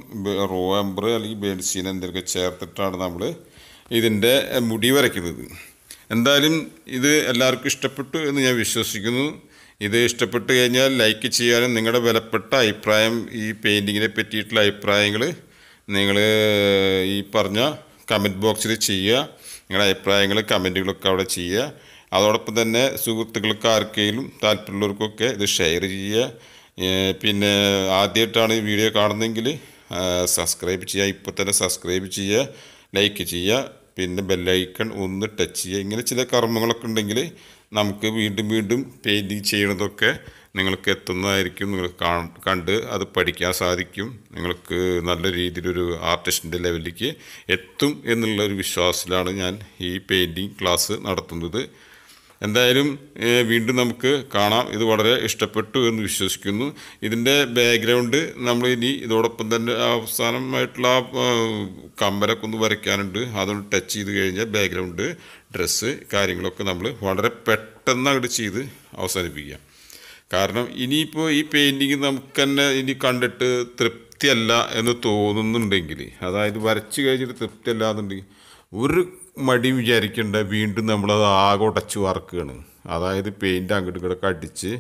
റോ എംബർ അല്ലെങ്കിൽ ബേൺസീൻ എന്തൊക്കെ ചേർത്തിട്ടാണ് നമ്മൾ ഇതിൻ്റെ മുടി വരയ്ക്കുന്നത് എന്തായാലും ഇത് എല്ലാവർക്കും ഇഷ്ടപ്പെട്ടു എന്ന് ഞാൻ വിശ്വസിക്കുന്നു ഇത് ഇഷ്ടപ്പെട്ട് കഴിഞ്ഞാൽ ലൈക്ക് ചെയ്യാനും നിങ്ങളുടെ വിലപ്പെട്ട അഭിപ്രായം ഈ പെയിൻറ്റിങ്ങിനെ പറ്റിയിട്ടുള്ള അഭിപ്രായങ്ങൾ നിങ്ങൾ ഈ പറഞ്ഞ കമൻറ്റ് ബോക്സിൽ ചെയ്യുക നിങ്ങളുടെ അഭിപ്രായങ്ങൾ കമൻറ്റുകളൊക്കെ അവിടെ ചെയ്യുക അതോടൊപ്പം തന്നെ സുഹൃത്തുക്കൾക്ക് ആർക്കെങ്കിലും താല്പര്യമുള്ളവർക്കൊക്കെ ഇത് ഷെയർ ചെയ്യുക പിന്നെ ആദ്യമായിട്ടാണ് ഈ വീഡിയോ കാണുന്നതെങ്കിൽ സബ്സ്ക്രൈബ് ചെയ്യുക ഇപ്പോൾ തന്നെ സബ്സ്ക്രൈബ് ചെയ്യുക ലൈക്ക് ചെയ്യുക പിന്നെ ബെല്ലൈക്കൺ ഒന്ന് ടച്ച് ചെയ്യുക ഇങ്ങനെ ചില കർമ്മങ്ങളൊക്കെ ഉണ്ടെങ്കിൽ നമുക്ക് വീണ്ടും വീണ്ടും പെയിൻറ്റിങ് ചെയ്യണതൊക്കെ നിങ്ങൾക്ക് എത്തുന്നതായിരിക്കും നിങ്ങൾ കണ്ട് അത് പഠിക്കാൻ സാധിക്കും നിങ്ങൾക്ക് നല്ല രീതിയിലൊരു ആർട്ടിസ്റ്റിൻ്റെ ലെവലിലേക്ക് എത്തും എന്നുള്ള ഒരു വിശ്വാസത്തിലാണ് ഞാൻ ഈ പെയിൻറ്റിങ് ക്ലാസ് നടത്തുന്നത് എന്തായാലും വീണ്ടും നമുക്ക് കാണാം ഇത് വളരെ ഇഷ്ടപ്പെട്ടു എന്ന് വിശ്വസിക്കുന്നു ഇതിൻ്റെ ബാക്ക്ഗ്രൗണ്ട് നമ്മൾ ഇനി ഇതോടൊപ്പം തന്നെ അവസാനമായിട്ടുള്ള കമ്പലൊക്കെ ഒന്ന് വരയ്ക്കാനുണ്ട് അതൊന്ന് ടച്ച് ചെയ്ത് കഴിഞ്ഞാൽ ബാക്ക്ഗ്രൗണ്ട് ഡ്രസ്സ് കാര്യങ്ങളൊക്കെ നമ്മൾ വളരെ പെട്ടെന്ന് അങ്ങോട്ട് ചെയ്ത് അവസാനിപ്പിക്കാം കാരണം ഇനിയിപ്പോൾ ഈ പെയിൻറ്റിങ് നമുക്ക് തന്നെ ഇനി കണ്ടിട്ട് തൃപ്തിയല്ല എന്ന് തോന്നുന്നുണ്ടെങ്കിൽ അതായത് വരച്ച് കഴിഞ്ഞിട്ട് തൃപ്തിയല്ല എന്നുണ്ടെങ്കിൽ ഒരു മടി വിചാരിക്കേണ്ട വീണ്ടും നമ്മളത് ആകെ ഉടച്ച് വറക്കുകയാണ് അതായത് പെയിൻറ്റ് അങ്ങോട്ട് ഇങ്ങോട്ടൊക്കെ അടിച്ച്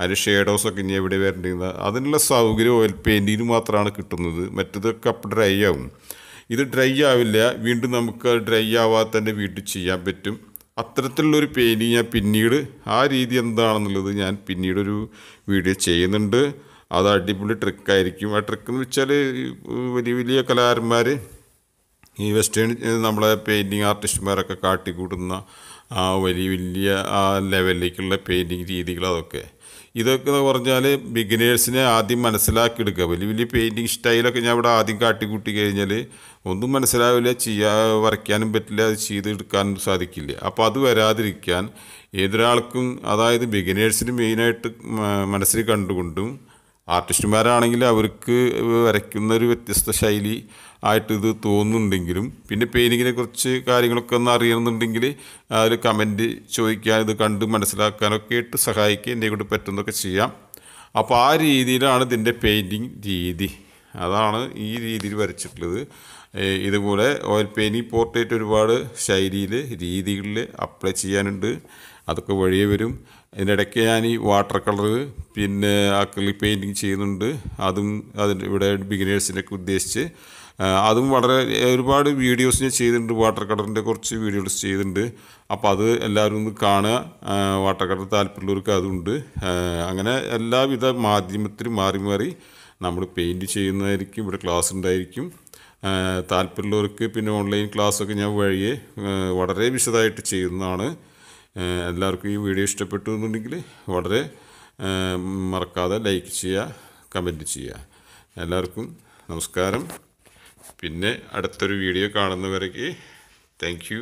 അതിൻ്റെ ഷേഡോസൊക്കെ ഇനി എവിടെ വരേണ്ടിരുന്ന അതിനുള്ള സൗകര്യം ഓയിൽ പെയിൻറ്റിന് മാത്രമാണ് കിട്ടുന്നത് മറ്റേതൊക്കെ അപ്പം ഡ്രൈ ആവും ഇത് ഡ്രൈ ആവില്ല വീണ്ടും നമുക്ക് ഡ്രൈ ആവാതെ തന്നെ വീട്ടിൽ ചെയ്യാൻ പറ്റും അത്തരത്തിലുള്ളൊരു പെയിൻറ്റിങ് ഞാൻ പിന്നീട് ആ രീതി എന്താണെന്നുള്ളത് ഞാൻ പിന്നീടൊരു വീഡിയോ ചെയ്യുന്നുണ്ട് അത് അടിപൊളി ട്രിക്കായിരിക്കും ആ ട്രിക്ക് എന്ന് വെച്ചാൽ വലിയ വലിയ കലാകാരന്മാർ ഈ വെസ്റ്റേൺ നമ്മളെ പെയിൻറ്റിങ് ആർട്ടിസ്റ്റുമാരൊക്കെ കാട്ടിക്കൂട്ടുന്ന ആ വലിയ വലിയ ആ ലെവലിലേക്കുള്ള പെയിൻറ്റിങ് രീതികൾ അതൊക്കെ ഇതൊക്കെ എന്ന് പറഞ്ഞാൽ ബിഗിനേഴ്സിനെ ആദ്യം മനസ്സിലാക്കിയെടുക്കുക വലിയ വലിയ പെയിൻറ്റിങ് സ്റ്റൈലൊക്കെ ഞാൻ ഇവിടെ ആദ്യം കാട്ടിക്കൂട്ടി കഴിഞ്ഞാൽ ഒന്നും മനസ്സിലാവില്ല ചെയ്യാ വരയ്ക്കാനും പറ്റില്ല അത് ചെയ്തെടുക്കാനും സാധിക്കില്ല അപ്പോൾ അത് വരാതിരിക്കാൻ ഏതൊരാൾക്കും അതായത് ബിഗിനേഴ്സിന് മെയിനായിട്ട് മനസ്സിൽ കണ്ടുകൊണ്ടും ആർട്ടിസ്റ്റുമാരാണെങ്കിൽ അവർക്ക് വരയ്ക്കുന്ന ഒരു വ്യത്യസ്ത ശൈലി ആയിട്ട് ഇത് തോന്നുന്നുണ്ടെങ്കിലും പിന്നെ പെയിൻറ്റിങ്ങിനെ കുറിച്ച് കാര്യങ്ങളൊക്കെ ഒന്ന് അറിയണമെന്നുണ്ടെങ്കിൽ അതിൽ കമൻറ്റ് ചോദിക്കാൻ ഇത് കണ്ട് മനസ്സിലാക്കാനൊക്കെ ആയിട്ട് സഹായിക്കുക എന്നെ കൊണ്ട് പറ്റുന്നതൊക്കെ ചെയ്യാം അപ്പോൾ ആ രീതിയിലാണ് ഇതിൻ്റെ പെയിൻറ്റിങ് രീതി അതാണ് ഈ രീതിയിൽ വരച്ചിട്ടുള്ളത് ഇതുപോലെ ഓയിൽ പെയിനി പോർട്രേറ്റ് ഒരുപാട് ശൈലിയിൽ രീതികളിൽ അപ്ലൈ ചെയ്യാനുണ്ട് അതൊക്കെ വഴിയേ വരും അതിനിടയ്ക്ക് ഞാൻ ഈ വാട്ടർ കളർ പിന്നെ അക്രിലിക് പെയിൻറ്റിങ് ചെയ്യുന്നുണ്ട് അതും അതിൻ്റെ ഇവിടെ ബിഗിനേഴ്സിനൊക്കെ ഉദ്ദേശിച്ച് അതും വളരെ ഒരുപാട് വീഡിയോസ് ഞാൻ ചെയ്തിട്ടുണ്ട് വാട്ടർ കളറിൻ്റെ കുറച്ച് വീഡിയോസ് ചെയ്തിട്ടുണ്ട് അപ്പോൾ അത് എല്ലാവരും ഒന്ന് കാണുക വാട്ടർ കളർ താല്പര്യമുള്ളവർക്ക് അതുണ്ട് അങ്ങനെ എല്ലാവിധ മാധ്യമത്തിലും മാറി മാറി നമ്മൾ പെയിൻറ്റ് ചെയ്യുന്നതായിരിക്കും ഇവിടെ ക്ലാസ് ഉണ്ടായിരിക്കും താല്പര്യമുള്ളവർക്ക് പിന്നെ ഓൺലൈൻ ക്ലാസ്സൊക്കെ ഞാൻ വഴി വളരെ വിശദമായിട്ട് ചെയ്യുന്നതാണ് എല്ലാവർക്കും ഈ വീഡിയോ ഇഷ്ടപ്പെട്ടു എന്നുണ്ടെങ്കിൽ വളരെ മറക്കാതെ ലൈക്ക് ചെയ്യുക കമൻറ്റ് ചെയ്യുക എല്ലാവർക്കും നമസ്കാരം പിന്നെ അടുത്തൊരു വീഡിയോ കാണുന്നവരേക്ക് താങ്ക്